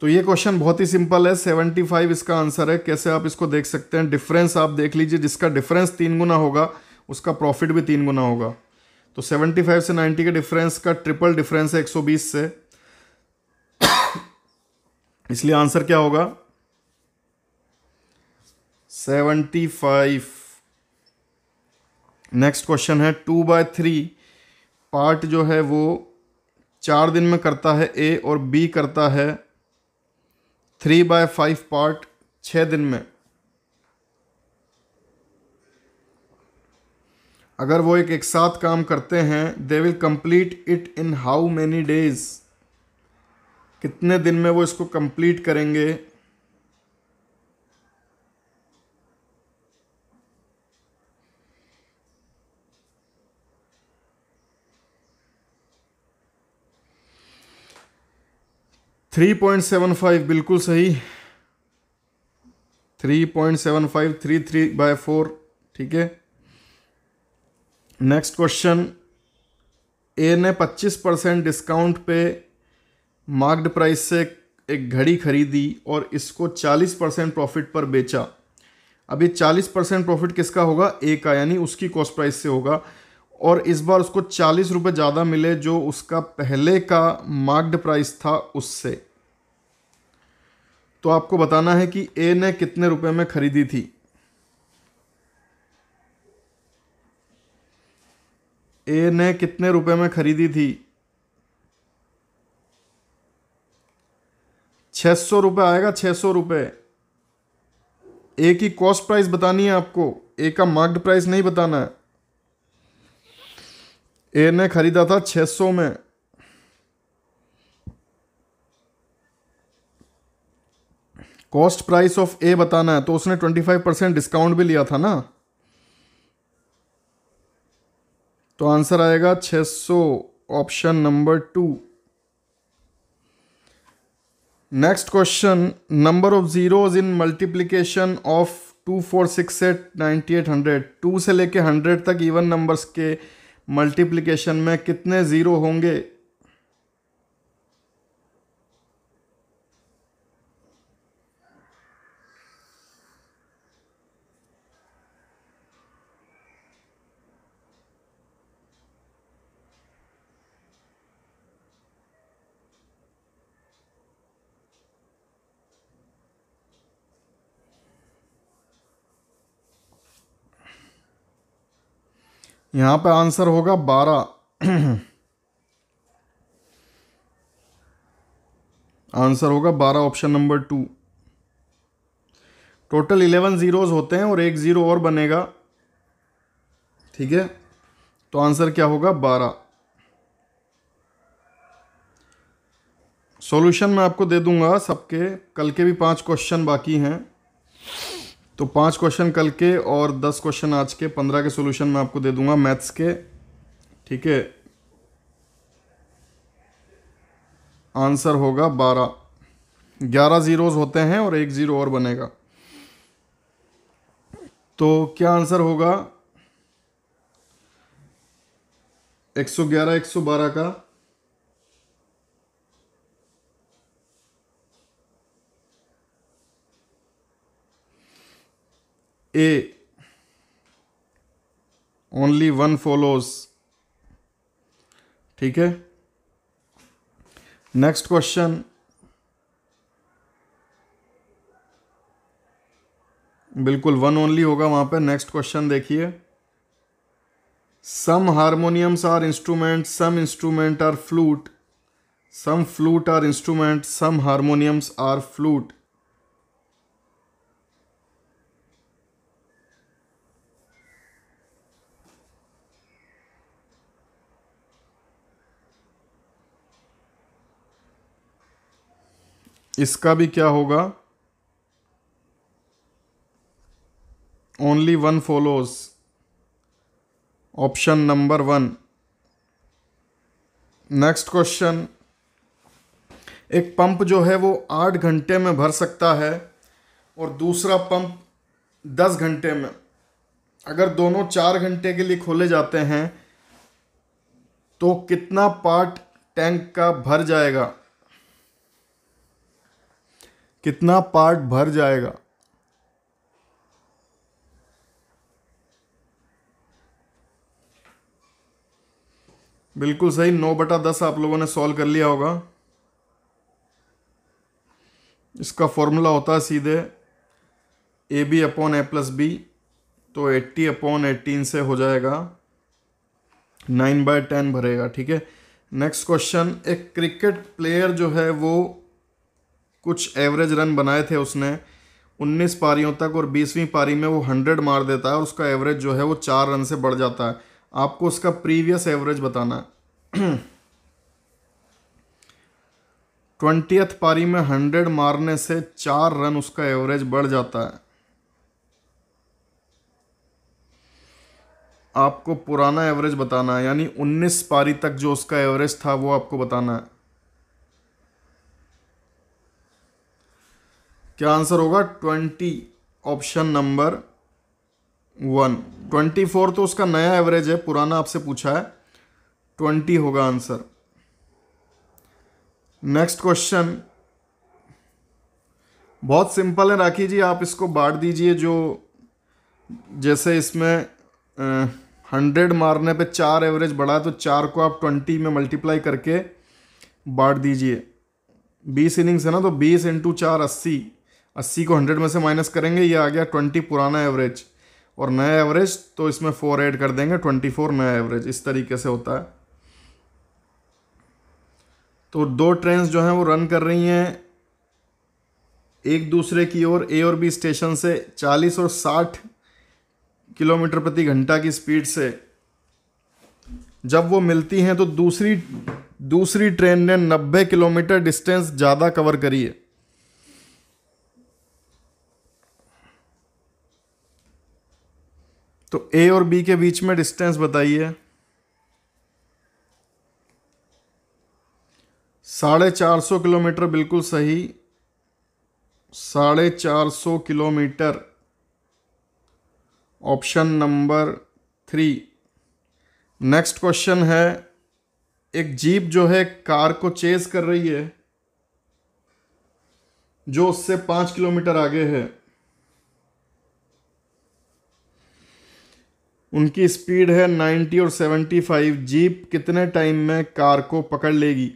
[SPEAKER 1] तो ये क्वेश्चन बहुत ही सिंपल है सेवेंटी फाइव इसका आंसर है कैसे आप इसको देख सकते हैं डिफरेंस आप देख लीजिए जिसका डिफरेंस तीन गुना होगा उसका प्रॉफिट भी तीन गुना होगा तो सेवेंटी फाइव से नाइन्टी के डिफरेंस का ट्रिपल डिफरेंस है एक सौ बीस से [COUGHS] इसलिए आंसर क्या होगा सेवेंटी फाइव नेक्स्ट क्वेश्चन है टू बाय थ्री पार्ट जो है वो चार दिन में करता है ए और बी करता है थ्री बाय फाइव पार्ट छः दिन में अगर वो एक एक साथ काम करते हैं they will complete it in how many days कितने दिन में वो इसको कंप्लीट करेंगे 3.75 बिल्कुल सही 3.75 थ्री थ्री बाय फोर ठीक है नेक्स्ट क्वेश्चन ए ने 25 परसेंट डिस्काउंट पे मार्क्ड प्राइस से एक घड़ी खरीदी और इसको 40 परसेंट प्रॉफिट पर बेचा अभी चालीस 40 परसेंट प्रॉफिट किसका होगा ए का यानी उसकी कॉस्ट प्राइस से होगा और इस बार उसको चालीस रुपये ज़्यादा मिले जो उसका पहले का मार्क्ड प्राइस था उससे तो आपको बताना है कि ए ने कितने रुपए में खरीदी थी ए ने कितने रुपए में खरीदी थी छह सौ रुपये आएगा छ सौ रुपये ए की कॉस्ट प्राइस बतानी है आपको ए का मार्क्ड प्राइस नहीं बताना है एयर ने खरीदा था 600 में कॉस्ट प्राइस ऑफ ए बताना है तो उसने 25 परसेंट डिस्काउंट भी लिया था ना तो आंसर आएगा 600 option number two next question number of zeros in multiplication of two four six eight ninety eight hundred two से लेके हंड्रेड तक इवन नंबर्स के मल्टीप्लिकेशन में कितने ज़ीरो होंगे यहाँ पे आंसर होगा बारह आंसर होगा बारह option number two total eleven zeros होते हैं और एक ज़ीरो और बनेगा ठीक है तो आंसर क्या होगा बारह सॉल्यूशन मैं आपको दे दूंगा सबके कल के भी पांच क्वेश्चन बाकी हैं तो पांच क्वेश्चन कल के और दस क्वेश्चन आज के पंद्रह के सॉल्यूशन मैं आपको दे दूंगा मैथ्स के ठीक है आंसर होगा बारह ग्यारह ज़ीरोज़ होते हैं और एक ज़ीरो और बनेगा तो क्या आंसर होगा एक सौ ग्यारह एक सौ बारह का ए ओनली वन फॉलोस ठीक है नेक्स्ट क्वेश्चन बिल्कुल वन ओनली होगा वहां पे नेक्स्ट क्वेश्चन देखिए some harmoniums are instrument some instrument are flute some flute are instrument some harmoniums are flute इसका भी क्या होगा only one follows option number one next question एक पंप जो है वो आठ घंटे में भर सकता है और दूसरा पंप दस घंटे में अगर दोनों चार घंटे के लिए खोले जाते हैं तो कितना पार्ट टैंक का भर जाएगा कितना पार्ट भर जाएगा बिल्कुल सही नौ बटा दस आप लोगों ने सॉल्व कर लिया होगा इसका फॉर्मूला होता है सीधे A B upon A plus B तो एट्टी अपॉन एटीन से हो जाएगा नाइन बाय टेन भरेगा ठीक है नेक्स्ट क्वेश्चन एक क्रिकेट प्लेयर जो है वो कुछ एवरेज रन बनाए थे उसने 19 पारियों तक और 20वीं पारी में वो 100 मार देता है और उसका एवरेज जो है वो चार रन से बढ़ जाता है आपको उसका प्रीवियस एवरेज बताना है [CLEARS THROAT] ट्वेंटियथ पारी में हंड्रेड मारने से चार रन उसका एवरेज बढ़ जाता है आपको पुराना एवरेज बताना है यानी 19 पारी तक जो उसका एवरेज था वो आपको बताना है क्या आंसर होगा twenty option number one twenty four तो उसका नया एवरेज है पुराना आपसे पूछा है ट्वेंटी होगा आंसर नेक्स्ट क्वेश्चन बहुत सिंपल है राखी जी आप इसको बांट दीजिए जो जैसे इसमें हंड्रेड मारने पे चार एवरेज बढ़ा है तो चार को आप ट्वेंटी में मल्टीप्लाई करके बांट दीजिए बीस इनिंग्स है ना तो बीस इंटू चार अस्सी अस्सी को हंड्रेड में से माइनस करेंगे ये आ गया ट्वेंटी पुराना एवरेज और नया एवरेज तो इसमें फोर ऐड कर देंगे ट्वेंटी फोर नया एवरेज इस तरीके से होता है तो दो ट्रेन्स जो हैं वो रन कर रही हैं एक दूसरे की ओर ए और बी स्टेशन से 40 और 60 किलोमीटर प्रति घंटा की स्पीड से जब वो मिलती हैं तो दूसरी दूसरी ट्रेन ने 90 किलोमीटर डिस्टेंस ज़्यादा कवर करी है तो ए और बी के बीच में डिस्टेंस बताइए साढ़े चार सौ किलोमीटर बिल्कुल सही साढ़े चार सौ kilometre option number three next question है एक जीप जो है कार को चेज कर रही है जो उससे पांच किलोमीटर आगे है उनकी स्पीड है 90 और 75 जीप कितने टाइम में कार को पकड़ लेगी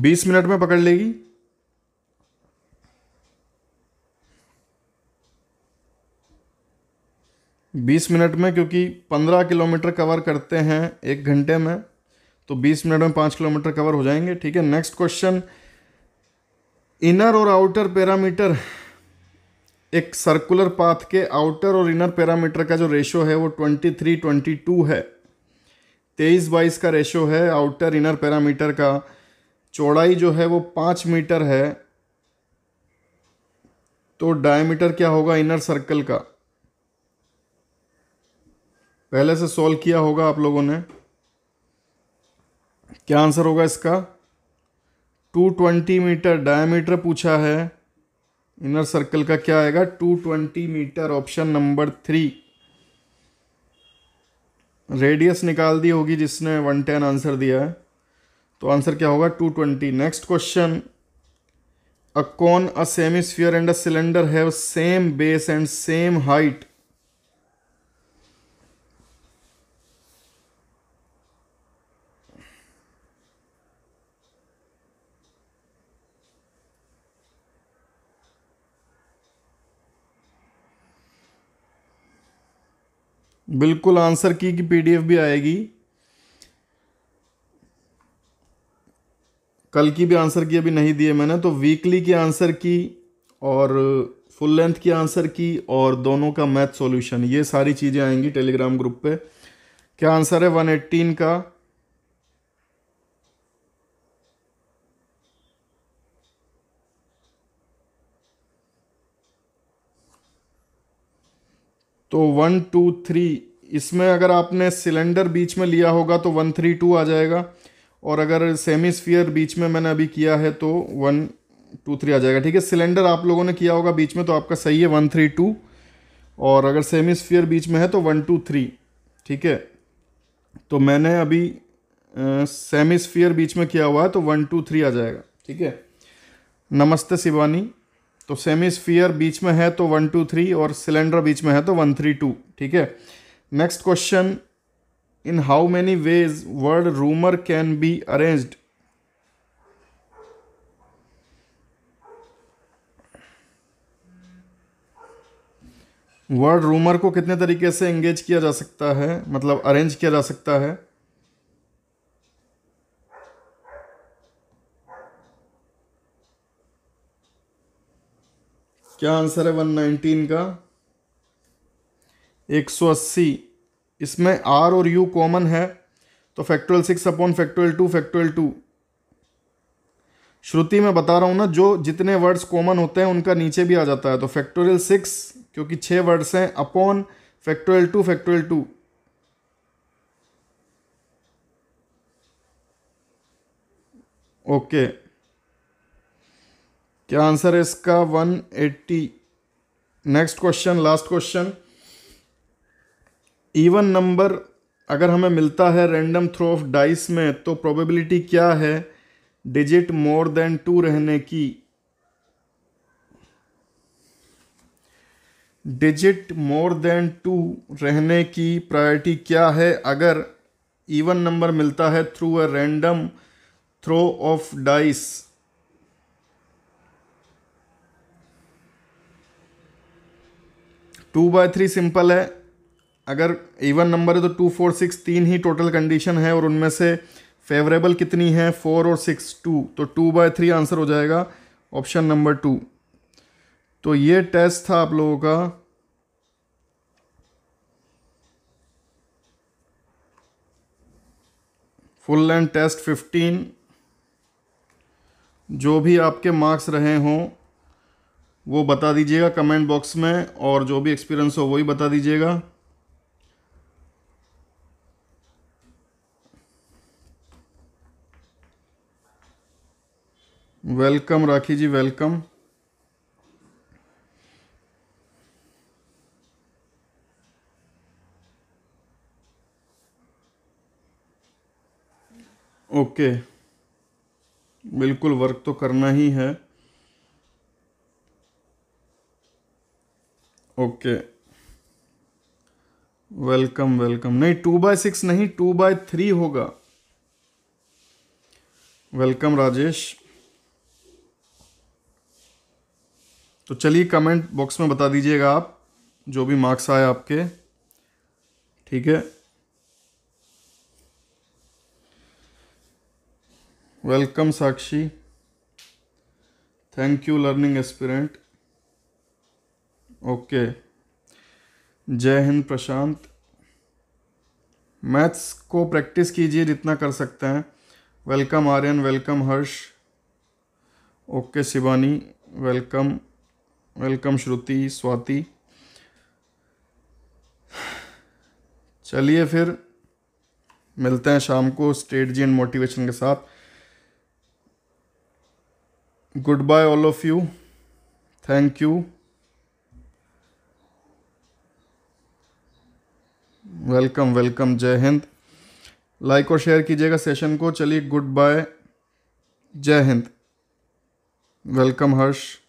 [SPEAKER 1] बीस मिनट में पकड़ लेगी बीस मिनट में क्योंकि पंद्रह किलोमीटर कवर करते हैं एक घंटे में तो बीस मिनट में पाँच किलोमीटर कवर हो जाएंगे ठीक है नेक्स्ट क्वेश्चन इनर और आउटर पैरामीटर एक सर्कुलर पाथ के आउटर और इनर पैरामीटर का जो रेशो है वो ट्वेंटी थ्री ट्वेंटी टू है तेईस बाईस का रेशो है आउटर इनर पैरामीटर का चौड़ाई जो है वो पाँच मीटर है तो डायमीटर क्या होगा इनर सर्कल का पहले से सॉल्व किया होगा आप लोगों ने क्या आंसर होगा इसका 220 मीटर डायमीटर पूछा है इनर सर्कल का क्या आएगा 220 metre option number three radius निकाल दी होगी जिसने 110 आंसर दिया है तो आंसर क्या होगा 220 नेक्स्ट क्वेश्चन अ कौन a semi sphere and a cylinder have same base and same height बिल्कुल आंसर की कि पीडीएफ भी आएगी कल की भी आंसर की अभी नहीं दिए मैंने तो वीकली की आंसर की और फुल लेंथ की आंसर की और दोनों का मैथ सॉल्यूशन ये सारी चीज़ें आएंगी टेलीग्राम ग्रुप पे क्या आंसर है 118 का तो वन टू थ्री इसमें अगर आपने सिलेंडर बीच में लिया होगा तो वन थ्री टू आ जाएगा और अगर सेमी बीच में मैंने अभी किया है तो वन टू थ्री आ जाएगा ठीक है सिलेंडर आप लोगों ने किया होगा बीच में तो आपका सही है वन थ्री टू और अगर सेमी बीच में है तो वन टू थ्री ठीक है तो मैंने अभी सेमी बीच में किया हुआ है तो वन टू थ्री आ जाएगा ठीक है नमस्ते शिवानी तो सेमी स्फीयर बीच में है तो वन टू थ्री और सिलेंडर बीच में है तो वन थ्री टू ठीक है next question in how many ways word rumour can be arrange word rumour को कितने तरीके से एंगेज किया जा सकता है मतलब अरेंज किया जा सकता है क्या आंसर है वन नाइनटीन का एक सौ अस्सी इसमें आर और यू कॉमन है तो factorial six upon factorial two factorial two Shruti में बता रहा हूँ ना जो जितने वर्ड्स कॉमन होते हैं उनका नीचे भी आ जाता है तो फैक्टोरियल सिक्स क्योंकि छः वर्ड्स हैं upon factorial two factorial two okay okay. क्या आंसर है इसका 180 next question last question even number अगर हमें मिलता है रैंडम थ्रो ऑफ डाइस में तो प्रोबेबिलिटी क्या है डिजिट मोर देन टू रहने की डिजिट मोर देन टू रहने की प्रायोरिटी क्या है अगर इवन नंबर मिलता है through a random throw of dice two by three simple है अगर इवन नंबर है तो टू फोर सिक्स तीन ही टोटल कंडीशन है और उनमें से फेवरेबल कितनी है फोर और सिक्स टू तो टू बाय थ्री आंसर हो जाएगा ऑप्शन नंबर टू तो ये टेस्ट था आप लोगों का फुल लैंड टेस्ट फिफ्टीन जो भी आपके मार्क्स रहे हों वो बता दीजिएगा कमेंट बॉक्स में और जो भी एक्सपीरियंस हो वही बता दीजिएगा welcome Rakhi ji welcome okay बिल्कुल वर्क तो करना ही है ओके वेलकम वेलकम नहीं टू बाय सिक्स नहीं टू बाय थ्री होगा वेलकम राजेश तो चलिए कमेंट बॉक्स में बता दीजिएगा आप जो भी मार्क्स आए आपके ठीक है welcome Sakshi thank you learning aspirant okay Jai Hind Prashant maths को प्रैक्टिस कीजिए जितना कर सकते हैं welcome Aryan welcome Harsh okay Shivani welcome welcome Shruti Swati चलिए फिर मिलते हैं शाम को स्ट्रेटजी एंड मोटिवेशन के साथ good bye all of you thank you welcome welcome Jai Hind like और शेयर कीजिएगा सेशन को चलिए गुड बाय जय हिंद वेलकम हर्ष